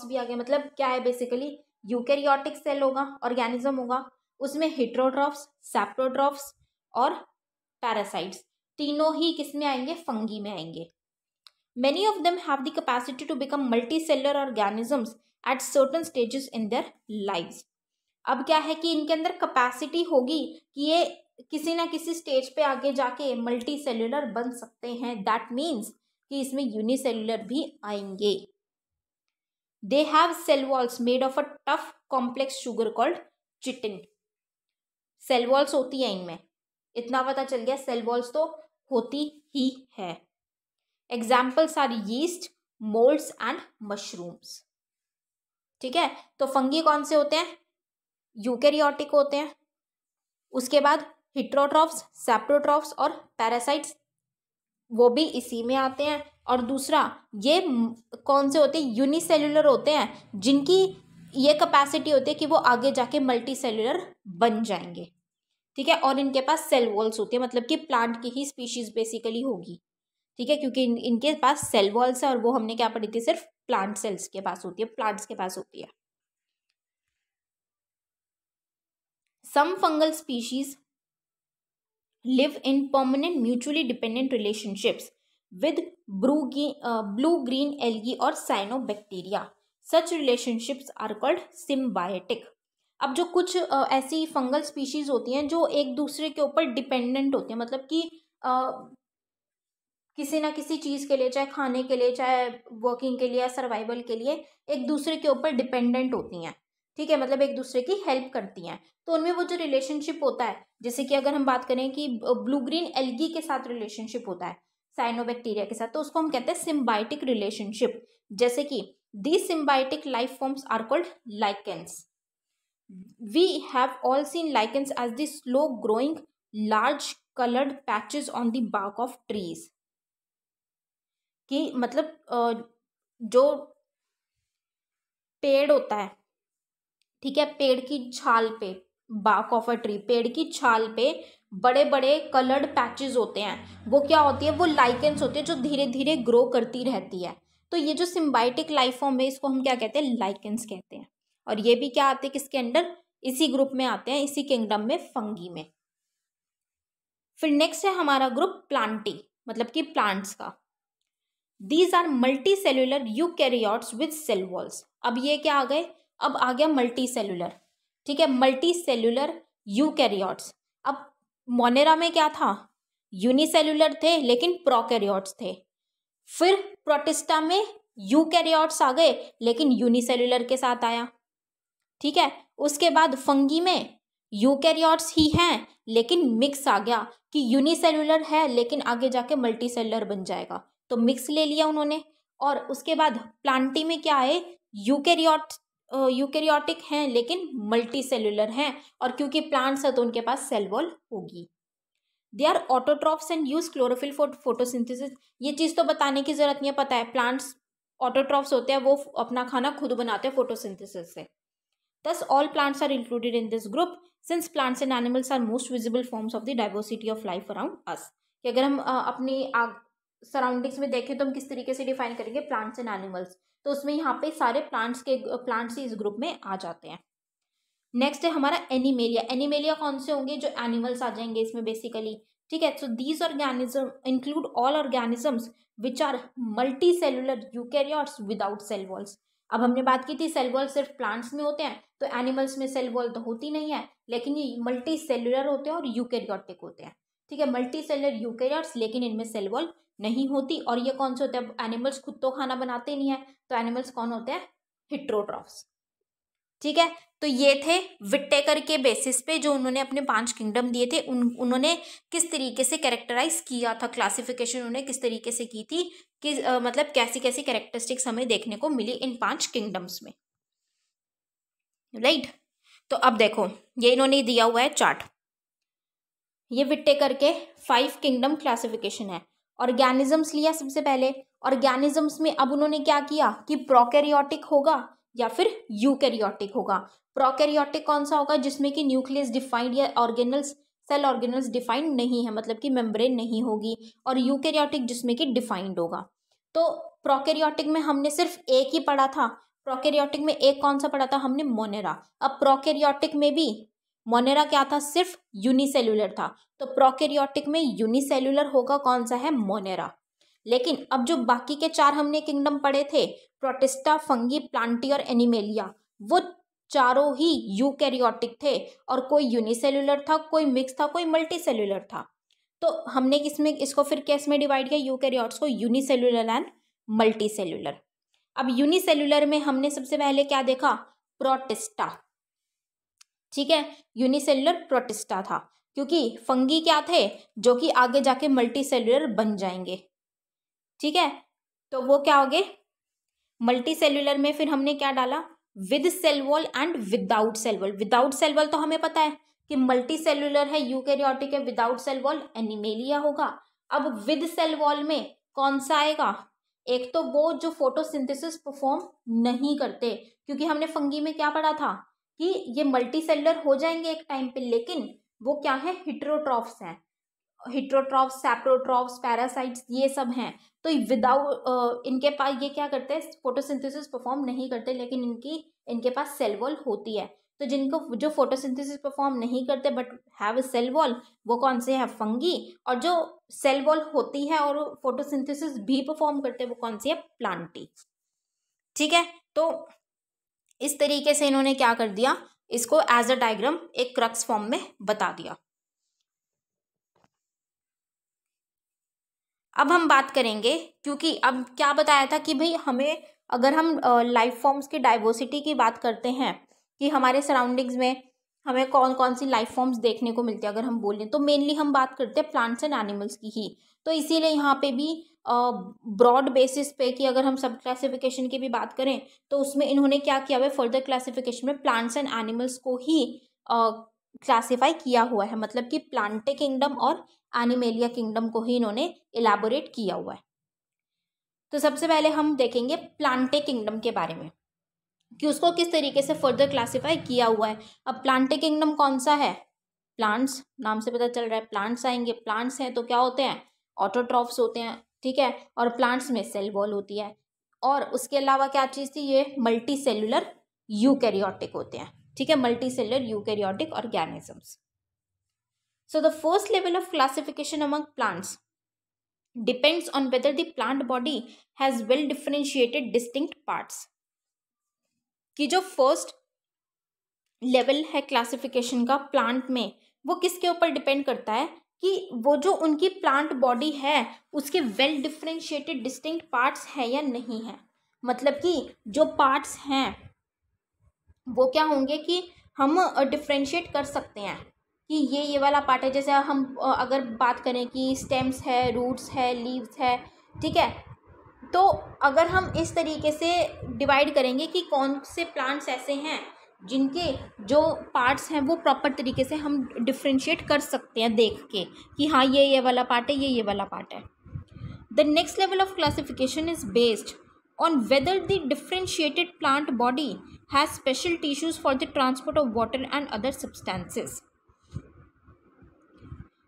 भी आ गए मतलब क्या है बेसिकली यूकेरियोटिक सेल होगा ऑर्गेनिज्म होगा उसमें हिट्रोट्रॉप्स सेप्टोड्रॉप्स और पैरासाइट्स तीनों ही किसमें आएंगे फंगी में आएंगे of them have the capacity to become multicellular organisms at certain stage in their life अब क्या है कि इनके अंदर कैपेसिटी होगी कि ये किसी ना किसी स्टेज पे आगे जाके मल्टी सेलुलर बन सकते हैं दैट मीन्स कि इसमें यूनिसेलुलर भी आएंगे they have cell walls made of a tough complex sugar called chitin cell walls होती है इनमें इतना पता चल गया सेल वॉल्स तो होती ही है examples are yeast moulds and mushrooms ठीक है तो फंगी कौन से होते हैं यूकेरियोटिक होते हैं उसके बाद हिट्रोट्रॉफ्स सेप्रोट्रॉफ्स और पैरासाइट्स वो भी इसी में आते हैं और दूसरा ये कौन से होते हैं यूनिसेलुलर होते हैं जिनकी ये कैपेसिटी होती है कि वो आगे जाके मल्टी सेलुलर बन जाएंगे ठीक है और इनके पास सेल वॉल्स होती है मतलब कि प्लांट की ही स्पीशीज बेसिकली होगी ठीक है क्योंकि इन, इनके पास सेल वॉल्स है और वो हमने क्या पढ़ी थी सिर्फ प्लांट सेल्स के पास होती है प्लांट्स के पास होती है some fungal species live in permanent mutually dependent relationships with ब्रू ब्लू ग्रीन एलगी और cyanobacteria such relationships are called symbiotic अब जो कुछ ऐसी फंगल स्पीशीज होती हैं जो एक दूसरे के ऊपर डिपेंडेंट होते हैं मतलब कि किसी ना किसी चीज़ के लिए चाहे खाने के लिए चाहे वर्किंग के लिए या सर्वाइवल के लिए एक दूसरे के ऊपर डिपेंडेंट होती हैं ठीक है मतलब एक दूसरे की हेल्प करती हैं तो उनमें वो जो रिलेशनशिप होता है जैसे कि अगर हम बात करें कि ब्लू ग्रीन एल्गी के साथ रिलेशनशिप होता है साइनोबैक्टीरिया के साथ तो उसको हम कहते हैं सिम्बाइटिक रिलेशनशिप जैसे कि the symbiotic life forms are called lichens we have all seen lichens as the slow growing large coloured patches on the bark of trees कि मतलब जो पेड़ होता है ठीक है पेड़ की छाल पे बाक ऑफ अ ट्री पेड़ की छाल पे बड़े बड़े कलर्ड पैचेस होते हैं वो क्या होती है वो लाइकेंस होते हैं जो धीरे धीरे ग्रो करती रहती है तो ये जो सिम्बाइटिक लाइफ फॉर्म है इसको हम क्या कहते हैं लाइकेंस कहते हैं और ये भी क्या आते हैं किसके अंडर इसी ग्रुप में आते हैं इसी किंगडम में फंगी में फिर नेक्स्ट है हमारा ग्रुप प्लांटी मतलब कि प्लांट्स का these are multicellular eukaryotes with cell walls अब ये क्या आ गए अब आ गया मल्टी सेलुलर ठीक है मल्टी सेलुलर यूकैरियोट्स अब मोनेरा में क्या था यूनिसेलुलर थे लेकिन प्रोकैरियोट्स थे फिर प्रोटिस्टा में यूकैरियोट्स आ गए लेकिन यूनिसेलुलर के साथ आया ठीक है उसके बाद फंगी में यूकैरियोट्स ही हैं लेकिन मिक्स आ गया कि यूनिसेलुलर है लेकिन आगे जाके मल्टी सेलुलर बन जाएगा तो मिक्स ले लिया उन्होंने और उसके बाद प्लांटी में क्या है यूकैरियोट यूकेरियोटिक हैं लेकिन मल्टी सेलुलर हैं और क्योंकि प्लांट्स हैं तो उनके पास सेल वॉल होगी they are autotrophs and use chlorophyll for photosynthesis ये चीज़ तो बताने की ज़रूरत नहीं है पता है प्लांट्स ऑटोट्रॉप्स होते हैं वो अपना खाना खुद बनाते हैं फोटोसिंथेसिस से thus all plants are included in this group since plants and animals are most visible forms of the diversity of life around us कि अगर हम अपनी आग सराउंडिंग्स में देखें तो हम किस तरीके से डिफाइन करेंगे प्लांट्स एंड एनिमल्स तो उसमें यहाँ पे सारे प्लांट्स के प्लांट्स इस ग्रुप में आ जाते हैं नेक्स्ट है हमारा एनिमेलिया एनिमेलिया कौन से होंगे जो एनिमल्स आ जाएंगे इसमें बेसिकली ठीक है so these organism include all organisms which are multicellular eukaryotes without cell walls अब हमने बात की थी सेल वॉल सिर्फ प्लांट्स में होते हैं तो एनिमल्स में सेल वॉल तो होती नहीं है लेकिन ये मल्टी सेलुलर होते हैं और यूकैरियोटिक होते हैं ठीक है मल्टी सेलर यूकैरियोट्स लेकिन इनमें सेल वॉल नहीं होती और ये कौन से होते हैं एनिमल्स खुद तो खाना बनाते नहीं है तो एनिमल्स कौन होते हैं हिट्रोट्रॉफ्स ठीक है तो ये थे विटेकर के बेसिस पे जो उन्होंने अपने पांच किंगडम दिए थे उन उन्होंने किस तरीके से कैरेक्टराइज किया था क्लासिफिकेशन उन्होंने किस तरीके से की थी कि आ, मतलब कैसी कैसी कैरेक्टरिस्टिक्स हमें देखने को मिली इन पांच किंगडम्स में राइट तो अब देखो ये इन्होंने दिया हुआ है चार्ट ये विटेकर के फाइव किंगडम क्लासिफिकेशन है ऑर्गेनिजम्स लिया सबसे पहले ऑर्गेनिजम्स में अब उन्होंने क्या किया कि प्रोकैरियोटिक होगा या फिर यूकैरियोटिक होगा प्रोकैरियोटिक कौन सा होगा जिसमें कि न्यूक्लियस डिफाइंड या ऑर्गेनल्स सेल ऑर्गेनल्स डिफाइंड नहीं है मतलब कि मेम्ब्रेन नहीं होगी और यूकैरियोटिक जिसमें कि डिफाइंड होगा तो प्रोकैरियोटिक में हमने सिर्फ एक ही पढ़ा था प्रोकैरियोटिक में एक कौन सा पढ़ा था हमने मोनेरा अब प्रोकैरियोटिक में भी मोनेरा क्या था सिर्फ यूनिसेलुलर था तो प्रोकेरियोटिक में यूनिसेलुलर होगा कौन सा है मोनेरा लेकिन अब जो बाकी के चार हमने किंगडम पढ़े थे प्रोटिस्टा फंगी प्लांटी और एनिमेलिया वो चारों ही यूकैरियोटिक थे और कोई यूनिसेलुलर था कोई मिक्स था कोई सेलुलर था तो हमने किसमें इसको फिर कैस में डिवाइड किया यूकैरियोट्स को यूनिसेलुलर एंड सेलुलर अब यूनिसेलुलर में हमने सबसे पहले क्या देखा प्रोटिस्टा ठीक है यूनिसेलुलर प्रोटिस्टा था क्योंकि फंगी क्या थे जो कि आगे जाके मल्टी बन जाएंगे ठीक है तो वो क्या हो गए मल्टी में फिर हमने क्या डाला with cell wall and without cell wall without cell wall तो हमें पता है कि मल्टी सेलुलर है यूकेरियोटिक है विदाउट सेलवॉल एनिमेलिया होगा अब विद सेल वॉल में कौन सा आएगा एक तो वो जो फोटोसिंथेसिस परफॉर्म नहीं करते क्योंकि हमने फंगी में क्या पढ़ा था कि ये मल्टी सेलर हो जाएंगे एक टाइम पे लेकिन वो क्या है हिट्रोट्रॉफ्स हैं हिट्रोट्रॉफ्स सेप्रोट्रॉफ्स पैरासाइट्स ये सब हैं तो विदाउट इनके पास ये क्या करते हैं फोटोसिंथेसिस परफॉर्म नहीं करते लेकिन इनकी इनके पास सेल वॉल होती है तो जिनको जो फोटोसिंथेसिस परफॉर्म नहीं करते but have a cell wall वो कौन से हैं फंगी और जो सेल वॉल होती है और फोटोसिंथेसिस भी परफॉर्म करते हैं वो कौन सी है प्लांटी ठीक है तो इस तरीके से इन्होंने क्या कर दिया इसको एज अ डायग्राम एक क्रक्स फॉर्म में बता दिया अब हम बात करेंगे क्योंकि अब क्या बताया था कि भाई हमें अगर हम लाइफ फॉर्म्स की डाइवर्सिटी की बात करते हैं कि हमारे सराउंडिंग्स में हमें कौन कौन सी लाइफ फॉर्म्स देखने को मिलती है अगर हम बोलें तो मेनली हम बात करते हैं प्लांट्स एंड एनिमल्स की ही तो इसीलिए यहाँ पे भी ब्रॉड बेसिस पे कि अगर हम सब क्लासिफिकेशन की भी बात करें तो उसमें इन्होंने क्या किया हुआ है फर्दर क्लासिफिकेशन में प्लांट्स एंड एनिमल्स को ही क्लासीफाई किया हुआ है मतलब कि प्लांटे किंगडम और एनिमेलिया किंगडम को ही इन्होंने एलाबोरेट किया हुआ है तो सबसे पहले हम देखेंगे प्लांटे किंगडम के बारे में कि उसको किस तरीके से फर्दर क्लासीफाई किया हुआ है अब प्लांटे किंगडम कौन सा है प्लांट्स नाम से पता चल रहा है प्लांट्स आएंगे प्लांट्स हैं तो क्या होते हैं ऑटोट्रॉफ्स होते हैं ठीक है और प्लांट्स में सेल वॉल होती है और उसके अलावा क्या चीज़ थी ये मल्टी सेलुलर यूकैरियोटिक होते हैं ठीक है multicellular eukaryotic organisms so the first level of classification among plants depends on whether the plant body has well differentiated distinct parts कि जो फर्स्ट लेवल है क्लासिफिकेशन का प्लांट में वो किसके ऊपर डिपेंड करता है कि वो जो उनकी प्लांट बॉडी है उसके वेल डिफ्रेंशिएटेड डिस्टिंक्ट पार्ट्स हैं या नहीं है मतलब कि जो पार्ट्स हैं वो क्या होंगे कि हम डिफ्रेंशिएट कर सकते हैं कि ये ये वाला पार्ट है जैसे हम अगर बात करें कि स्टेम्स है रूट्स है लीव्स है ठीक है तो अगर हम इस तरीके से डिवाइड करेंगे कि कौन से प्लांट्स ऐसे हैं जिनके जो पार्ट्स हैं वो प्रॉपर तरीके से हम डिफ्रेंशिएट कर सकते हैं देख के कि हाँ ये ये वाला पार्ट है ये ये वाला पार्ट है the next level of classification is based on whether the differentiated plant body has special tissues for the transport of water and other substances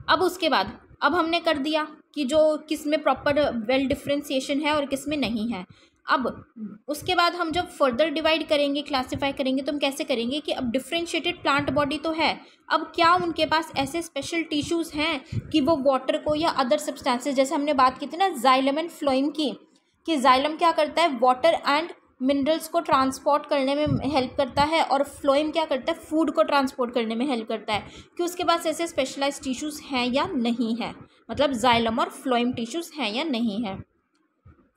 अब उसके बाद अब हमने कर दिया कि जो किस में प्रॉपर वेल डिफ्रेंसीशन है और किस में नहीं है अब उसके बाद हम जब फर्दर डिवाइड करेंगे क्लासिफाई करेंगे तो हम कैसे करेंगे कि अब डिफ्रेंशिएटेड प्लांट बॉडी तो है अब क्या उनके पास ऐसे स्पेशल टिश्यूज़ हैं कि वो वाटर को या अदर सब्सटेंसेज जैसे हमने बात की थी ना जाइलम एंड फ्लोइम की कि जाइलम क्या करता है वाटर एंड मिनरल्स को ट्रांसपोर्ट करने में हेल्प करता है और फ्लोइम क्या करता है फूड को ट्रांसपोर्ट करने में हेल्प करता है कि उसके पास ऐसे स्पेशलाइज टिश्यूज़ हैं या नहीं हैं मतलब जाइलम और फ्लोइम टिश्यूज़ हैं या नहीं हैं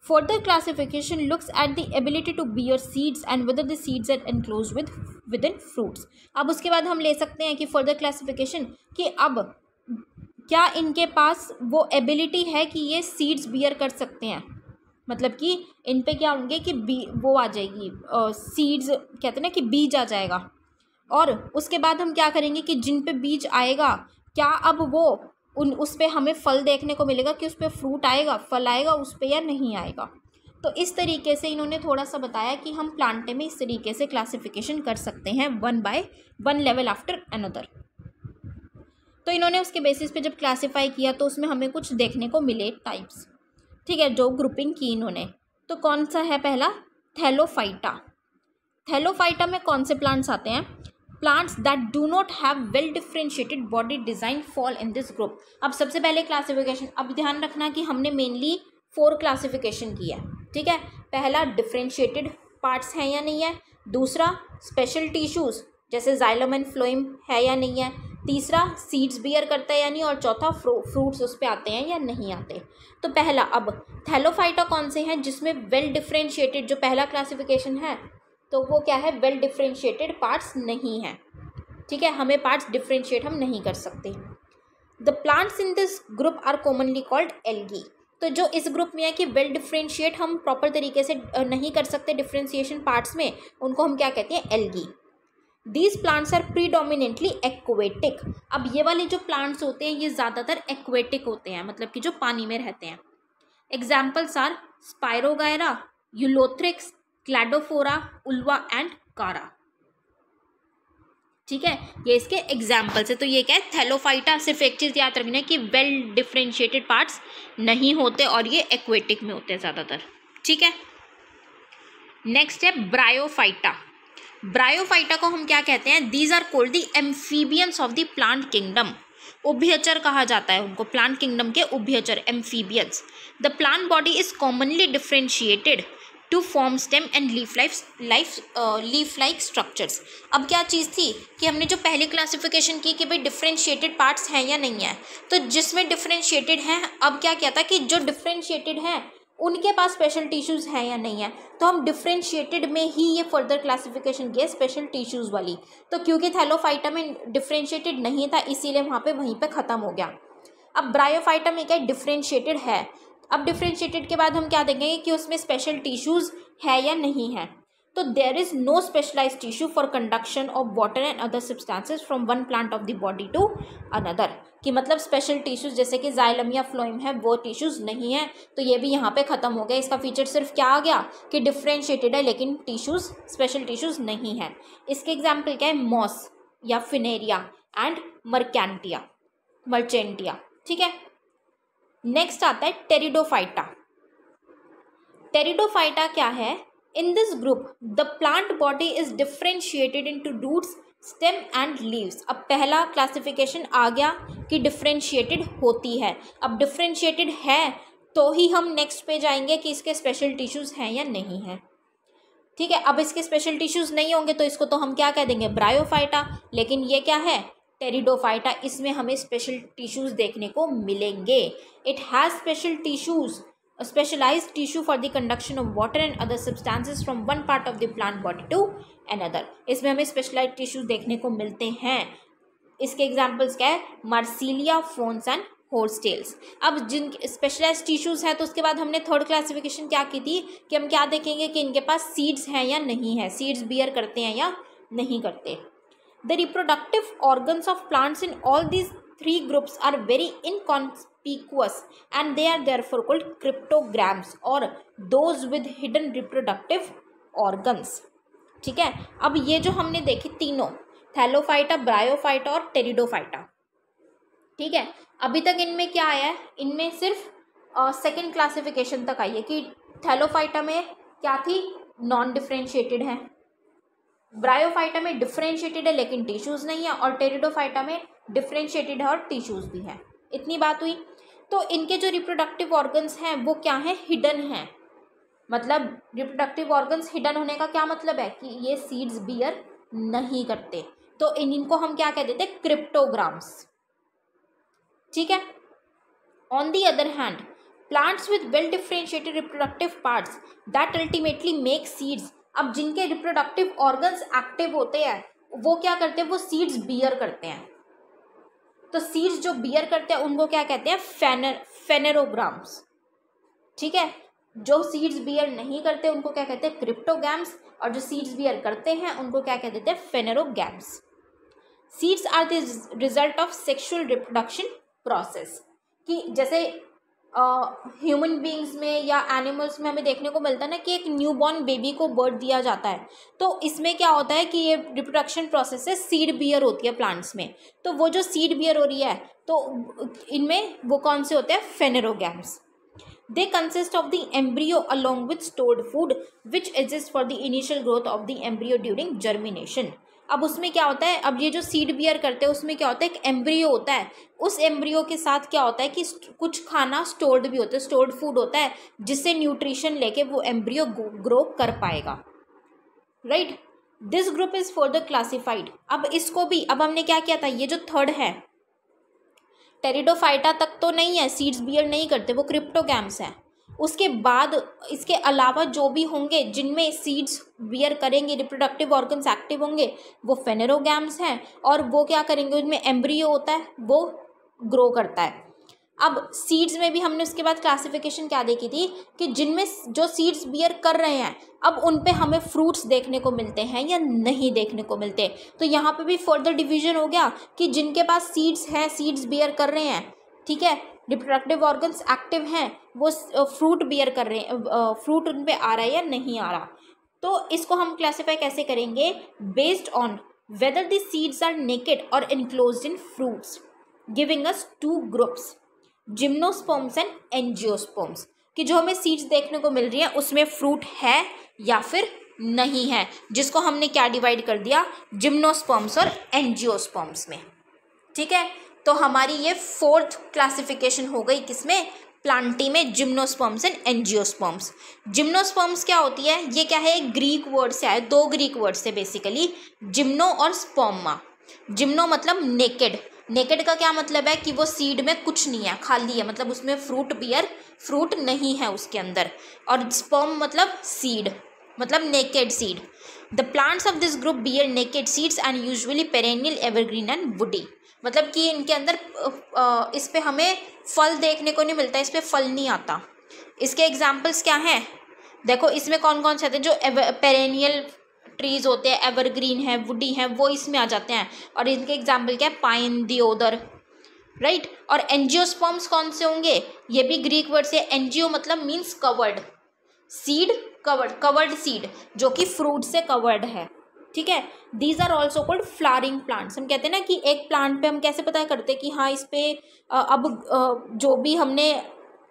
Further classification looks at the ability to bear seeds and whether the seeds are enclosed with within fruits. अब उसके बाद हम ले सकते हैं कि further classification कि अब क्या इनके पास वो एबिलिटी है कि ये सीड्स बियर कर सकते हैं मतलब कि इन पे क्या होंगे कि बी वो आ जाएगी सीड्स uh, कहते हैं ना कि बीज आ जाएगा और उसके बाद हम क्या करेंगे कि जिन पे बीज आएगा क्या अब वो उन उस पर हमें फल देखने को मिलेगा कि उस पर फ्रूट आएगा फल आएगा उस पर या नहीं आएगा तो इस तरीके से इन्होंने थोड़ा सा बताया कि हम प्लांटे में इस तरीके से क्लासिफिकेशन कर सकते हैं one by one level after another तो इन्होंने उसके बेसिस पे जब क्लासिफाई किया तो उसमें हमें कुछ देखने को मिले टाइप्स ठीक है जो ग्रुपिंग की इन्होंने तो कौन सा है पहला थैलोफाइटा थैलोफाइटा में कौन से प्लांट्स आते हैं plants that do not have well differentiated body design fall in this group अब सबसे पहले क्लासिफिकेशन अब ध्यान रखना कि हमने मेनली फोर क्लासिफिकेशन किया ठीक है पहला डिफ्रेंशिएटेड पार्ट्स हैं या नहीं है दूसरा स्पेशल टिश्यूज़ जैसे जाइलम एंड फ्लोइम है या नहीं है तीसरा सीड्स बियर करता है या नहीं और चौथा फ्रूट्स उस पर आते हैं या नहीं आते तो पहला अब थैलोफाइटा कौन से हैं जिसमें वेल डिफ्रेंशिएटेड जो पहला क्लासिफिकेशन है तो वो क्या है वेल डिफ्रेंशिएटेड पार्ट्स नहीं हैं ठीक है हमें पार्ट्स डिफ्रेंशिएट हम नहीं कर सकते the plants in this group are commonly called algae तो जो इस ग्रुप में है कि वेल डिफ्रेंशिएट हम प्रॉपर तरीके से नहीं कर सकते डिफ्रेंशिएशन पार्ट्स में उनको हम क्या कहते हैं algae these plants are predominantly aquatic अब ये वाले जो प्लांट्स होते हैं ये ज़्यादातर एक्वेटिक होते हैं मतलब कि जो पानी में रहते हैं examples are Spirogyra Ulothrix Cladophora Ulva and Chara ठीक है ये इसके एग्जाम्पल्स है तो ये क्या है थैलोफाइटा सिर्फ एक चीज़ याद रखना है कि वेल डिफ्रेंशिएटेड पार्ट्स नहीं होते और ये एक्वेटिक में होते हैं ज़्यादातर ठीक है नेक्स्ट है ब्रायोफाइटा ब्रायोफाइटा को हम क्या कहते हैं these are called the amphibians of the plant kingdom उभ्यचर कहा जाता है उनको प्लांट किंगडम के उभ्यचर amphibians the plant body is commonly differentiated to form stem and leaf life life leaf like structures अब क्या चीज़ थी कि हमने जो पहले क्लासिफिकेशन की कि भाई डिफ्रेंशिएटेड पार्ट्स हैं या नहीं है तो जिसमें डिफ्रेंशिएटेड हैं अब क्या क्या था कि जो डिफ्रेंशिएटेड हैं उनके पास स्पेशल टिश्यूज़ हैं या नहीं है तो हम डिफ्रेंशिएटेड में ही ये फर्दर क्लासिफिकेशन किया स्पेशल टिश्यूज़ वाली तो क्योंकि थैलोफाइटा में डिफ्रेंशिएटेड नहीं था इसीलिए वहाँ पे वहीं पे ख़त्म हो गया अब ब्रायोफाइटा में क्या डिफ्रेंशिएटेड है अब डिफ्रेंशिएटेड के बाद हम क्या देखेंगे कि उसमें स्पेशल टिश्यूज़ है या नहीं है तो there is no specialise tissue for conduction of water and other substances from one plant of the body to another कि मतलब स्पेशल टिश्यूज़ जैसे कि जाइलम या फ्लोइम है वो टिश्यूज़ नहीं है तो ये भी यहाँ पे ख़त्म हो गया इसका फीचर सिर्फ क्या आ गया कि डिफ्रेंशिएटेड है लेकिन टिश्यूज़ स्पेशल टिश्यूज़ नहीं है इसके एग्जाम्पल क्या है मॉस या फिनेरिया एंड मर्कैंटिया मर्चेंटिया ठीक है नेक्स्ट आता है टेरिडोफाइटा टेरिडोफाइटा क्या है in this group the plant body is differentiated into roots stem and leaves अब पहला क्लासिफिकेशन आ गया कि डिफ्रेंशिएटेड होती है अब डिफ्रेंशिएटेड है तो ही हम नेक्स्ट पे जाएंगे कि इसके स्पेशल टिश्यूज़ हैं या नहीं हैं ठीक है अब इसके स्पेशल टिश्यूज़ नहीं होंगे तो इसको तो हम क्या कह देंगे ब्रायोफाइटा लेकिन ये क्या है टेरिडोफाइटा इसमें हमें स्पेशल टिश्यूज देखने को मिलेंगे it has special tissues specialized tissue for the conduction of water and other substances from one part of the plant body to another इसमें हमें स्पेशलाइज टिश्यूज देखने को मिलते हैं इसके एग्जाम्पल्स क्या है मार्सिलिया फोन्स एंड होलस्टेल्स अब जिन स्पेशलाइज टिश्यूज हैं तो उसके बाद हमने थर्ड क्लासिफिकेशन क्या की थी कि हम क्या देखेंगे कि इनके पास सीड्स हैं या नहीं है सीड्स बियर करते हैं या नहीं करते The reproductive organs of plants in all these three groups are very inconspicuous and they are therefore called cryptograms or those with hidden reproductive organs. ठीक है अब ये जो हमने देखी तीनों थैलोफाइटा ब्रायोफाइटा और टेरिडोफाइटा ठीक है अभी तक इनमें क्या आया है इनमें सिर्फ सेकेंड uh, क्लासिफिकेशन तक आई है कि थैलोफाइटा में क्या थी नॉन डिफ्रेंशिएटेड है ब्रायोफाइटा में डिफ्रेंशिएटेड है लेकिन टिश्यूज़ नहीं है और टेरिडोफाइटा में डिफ्रेंशिएटेड है और टिश्यूज़ भी है इतनी बात हुई तो इनके जो रिप्रोडक्टिव ऑर्गन्स हैं वो क्या हैं हिडन हैं मतलब रिप्रोडक्टिव ऑर्गन्स हिडन होने का क्या मतलब है कि ये सीड्स बियर नहीं करते तो इन इनको हम क्या कह देते क्रिप्टोग्राम्स ठीक है on the other hand plants with well differentiated reproductive parts that ultimately make seeds अब जिनके रिप्रोडक्टिव ऑर्गन्स एक्टिव होते हैं वो क्या करते हैं वो सीड्स बियर करते हैं तो सीड्स जो बियर करते हैं उनको क्या कहते हैं फेनर फेनेरोग्राम्स ठीक है जो सीड्स बियर नहीं करते उनको क्या कहते हैं क्रिप्टोगैम्स और जो सीड्स बियर करते हैं उनको क्या कहते हैं phanerogams seeds are the result of sexual reproduction process कि जैसे ह्यूमन बींग्स में या एनिमल्स में हमें देखने को मिलता है ना कि एक न्यू बॉर्न बेबी को बर्थ दिया जाता है तो इसमें क्या होता है कि ये रिप्रोडक्शन प्रोसेस से सीड बियर होती है प्लांट्स में तो वो जो सीड बियर हो रही है तो इनमें वो कौन से होते हैं phanerogams they consist of the embryo along with stored food which exist for the initial growth of the embryo during germination अब उसमें क्या होता है अब ये जो सीड बियर करते हैं उसमें क्या होता है एक एम्ब्रियो होता है उस एम्ब्रियो के साथ क्या होता है कि कुछ खाना स्टोर्ड भी होता है स्टोर्ड फूड होता है जिससे न्यूट्रिशन लेके वो एम्ब्रियो ग्रो कर पाएगा right this group is further classified अब इसको भी अब हमने क्या किया था ये जो थर्ड है टेरिडोफाइटा तक तो नहीं है सीड्स बियर नहीं करते वो क्रिप्टोगैम्स हैं उसके बाद इसके अलावा जो भी होंगे जिनमें सीड्स वियर करेंगे रिप्रोडक्टिव ऑर्गन्स एक्टिव होंगे वो फेनेरोगैम्स हैं और वो क्या करेंगे उनमें एम्ब्रियो होता है वो ग्रो करता है अब सीड्स में भी हमने उसके बाद क्लासिफिकेशन क्या देखी थी कि जिनमें जो सीड्स बियर कर रहे हैं अब उन पर हमें फ्रूट्स देखने को मिलते हैं या नहीं देखने को मिलते तो यहाँ पे भी फर्दर डिवीजन हो गया कि जिनके पास सीड्स हैं सीड्स बियर कर रहे हैं ठीक है रिप्रोडक्टिव ऑर्गन्स एक्टिव हैं वो फ्रूट बियर कर रहे हैं फ्रूट उन पर आ रहा है या नहीं आ रहा तो इसको हम क्लासीफाई कैसे करेंगे based on whether the seeds are naked और enclose in fruits giving us two groups gymnosperms and angiosperms कि जो हमें सीड्स देखने को मिल रही हैं उसमें फ्रूट है या फिर नहीं है जिसको हमने क्या डिवाइड कर दिया जिम्नोस्पोम्स और एनजियोस्पोम्स में ठीक है तो हमारी ये फोर्थ क्लासिफिकेशन हो गई किसमें प्लांटी में जिम्नोस्पर्म्स एंड एनजियोस्पर्म्स जिम्नोस्पर्म्स क्या होती है ये क्या है ग्रीक वर्ड से आए दो ग्रीक वर्ड से बेसिकली जिम्नो और स्पर्मा जिम्नो मतलब नेकेड नेकेड का क्या मतलब है कि वो सीड में कुछ नहीं है खाली है मतलब उसमें फ्रूट बियर फ्रूट नहीं है उसके अंदर और स्पर्म मतलब सीड मतलब naked seed the plants of this group bear naked seeds and usually perennial evergreen and woody मतलब कि इनके अंदर इस पर हमें फल देखने को नहीं मिलता इस पर फल नहीं आता इसके एग्जाम्पल्स क्या हैं देखो इसमें कौन कौन से आते हैं जो पेरेनियल ट्रीज होते हैं एवरग्रीन है वुडी हैं वो इसमें आ जाते हैं और इनके एग्जाम्पल क्या है पाइन दियोदर राइट और एनजियोस्पॉम्स कौन से होंगे ये भी ग्रीक वर्ड से एनजीओ मतलब means covered seed covered covered seed जो कि फ्रूट से कवर्ड है ठीक है these are also called flowering plants हम कहते हैं ना कि एक प्लांट पे हम कैसे पता करते कि हाँ इस पर अब जो भी हमने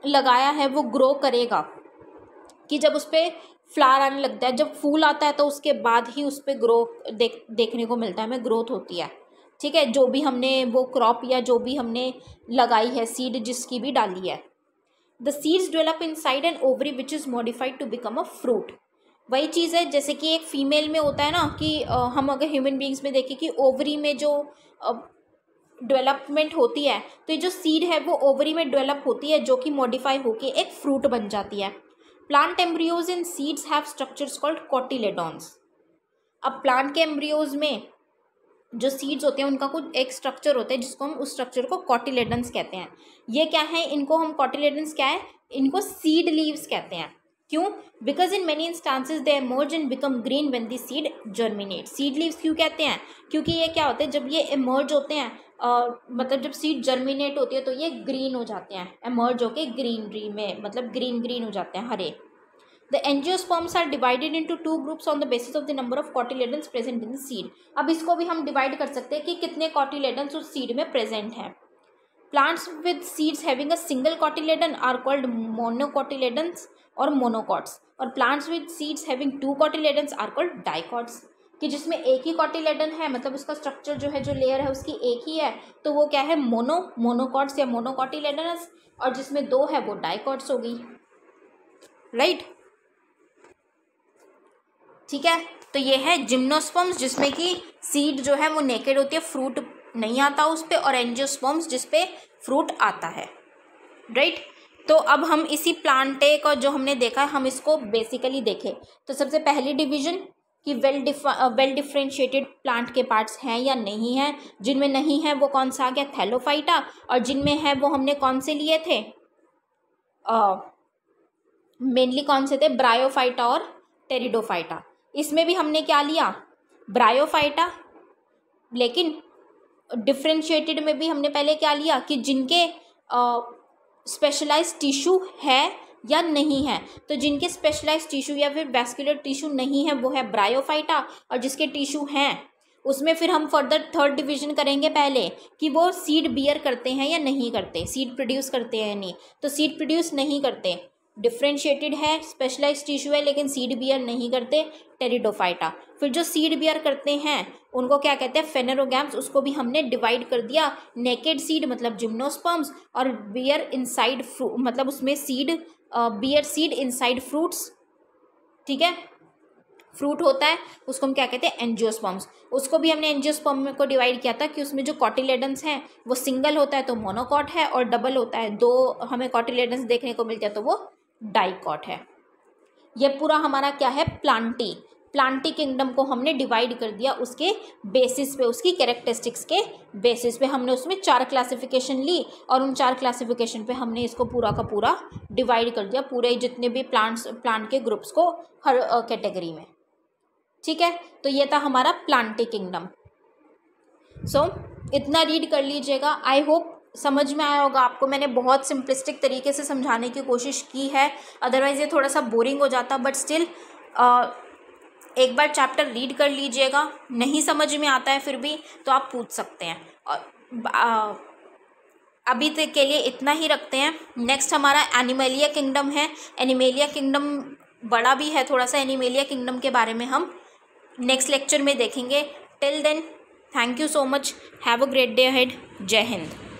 लगाया है वो ग्रो करेगा कि जब उस पर फ्लार आने लगता है जब फूल आता है तो उसके बाद ही उस पर ग्रो देख देखने को मिलता है हमें ग्रोथ होती है ठीक है जो भी हमने वो क्रॉप या जो भी हमने लगाई है सीड जिसकी भी डाली है the seeds develop inside and ovary which is modified to become a fruit वही चीज़ है जैसे कि एक फ़ीमेल में होता है ना कि हम अगर ह्यूमन बींग्स में देखें कि ओवरी में जो डेवलपमेंट होती है तो ये जो सीड है वो ओवरी में डेवलप होती है जो कि मॉडिफाई होके एक फ्रूट बन जाती है plant embryos in seeds have structures called cotyledons अब प्लांट के एम्ब्रियोज में जो सीड्स होते हैं उनका कुछ एक स्ट्रक्चर होता है जिसको हम उस स्ट्रक्चर को कॉटिलेडन्स कहते हैं ये क्या है इनको हम कॉटिलेडन्स क्या है इनको सीड लीव्स कहते हैं क्यों because in many instances they emerge and become green when the seed germinate seed leaves क्यों कहते हैं क्योंकि ये क्या होते हैं जब ये एमर्ज होते हैं और मतलब जब सीड जर्मिनेट होती है तो ये ग्रीन हो जाते हैं एमर्ज होके ग्रीनरी में मतलब ग्रीन ग्रीन हो जाते हैं हरे the angiosperms are divided into two groups on the basis of the number of cotyledons present in seed अब इसको भी हम डिवाइड कर सकते हैं कि कितने कॉटिलेडन्स उस सीड में प्रेजेंट हैं plants with seeds having a single cotyledon are called monocotyledons और मोनोकॉट्स और plants with seeds having two cotyledon are called dicots कि जिसमें एक ही कॉटिलेडन है मतलब उसका स्ट्रक्चर जो है जो लेयर है उसकी एक ही है तो वो क्या है मोनो मोनोकॉट्स या मोनोकॉटिलेडनस और जिसमें दो है वो डाइकॉट्स हो गई राइट ठीक है तो ये है जिम्नोस्पम्स जिसमें कि सीड जो है वो नेकेड होती है फ्रूट नहीं आता उस पर और एनजियोस्पम्स जिसपे फ्रूट आता है राइट तो अब हम इसी प्लांटेक और जो हमने देखा है हम इसको बेसिकली देखें तो सबसे पहली डिवीजन कि वेल वेल डिफ्रेंशिएटेड प्लांट के पार्ट्स हैं या नहीं हैं जिनमें नहीं है वो कौन सा आ गया थैलोफाइटा और जिनमें है वो हमने कौन से लिए थे मेनली uh, कौन से थे ब्रायोफाइटा और टेरिडोफाइटा इसमें भी हमने क्या लिया ब्रायोफाइटा लेकिन डिफ्रेंशिएटेड में भी हमने पहले क्या लिया कि जिनके uh, स्पेशलाइज टिश्यू है या नहीं है तो जिनके स्पेशलाइज टिश्यू या फिर वेस्कुलर टिश्यू नहीं है वो है ब्रायोफाइटा और जिसके टिश्यू हैं उसमें फिर हम फर्दर थर्ड डिवीजन करेंगे पहले कि वो सीड बियर करते हैं या नहीं करते सीड प्रोड्यूस करते हैं या नहीं तो सीड प्रोड्यूस नहीं करते डिफ्रेंशिएटेड है स्पेशलाइज टिश्यू है लेकिन सीड बियर नहीं करते टेरिडोफाइटा फिर जो सीड बियर करते हैं उनको क्या कहते हैं फेनेरोगैम्स उसको भी हमने डिवाइड कर दिया नेकेड सीड मतलब जिम्नोस्पम्स और बियर इनसाइड मतलब उसमें seed bear seed inside fruits ठीक है फ्रूट होता है उसको हम क्या कहते हैं एनजियोस्पम्स उसको भी हमने एनजियोस्पम को डिवाइड किया था कि उसमें जो कॉटिलेडन्स हैं वो सिंगल होता है तो मोनोकॉट है और डबल होता है दो हमें कॉटिलेडन्स देखने को मिलते हैं तो वो डाइकॉट है यह पूरा हमारा क्या है प्लांटी प्लांटी किंगडम को हमने डिवाइड कर दिया उसके बेसिस पे उसकी कैरेक्टरिस्टिक्स के बेसिस पे हमने उसमें चार क्लासिफिकेशन ली और उन चार क्लासिफिकेशन पे हमने इसको पूरा का पूरा डिवाइड कर दिया पूरे जितने भी प्लांट्स प्लांट के ग्रुप्स को हर कैटेगरी में ठीक है तो ये था हमारा प्लांटी किंगडम सो so, इतना रीड कर लीजिएगा आई होप समझ में आया होगा आपको मैंने बहुत सिंपलिस्टिक तरीके से समझाने की कोशिश की है अदरवाइज़ ये थोड़ा सा बोरिंग हो जाता बट स्टिल एक बार चैप्टर रीड कर लीजिएगा नहीं समझ में आता है फिर भी तो आप पूछ सकते हैं और अभी तक के लिए इतना ही रखते हैं नेक्स्ट हमारा एनिमेलिया किंगडम है एनिमेलिया किंगडम बड़ा भी है थोड़ा सा एनिमेलिया किंगडम के बारे में हम नेक्स्ट लेक्चर में देखेंगे till then thank you so much have a great day हेड जय हिंद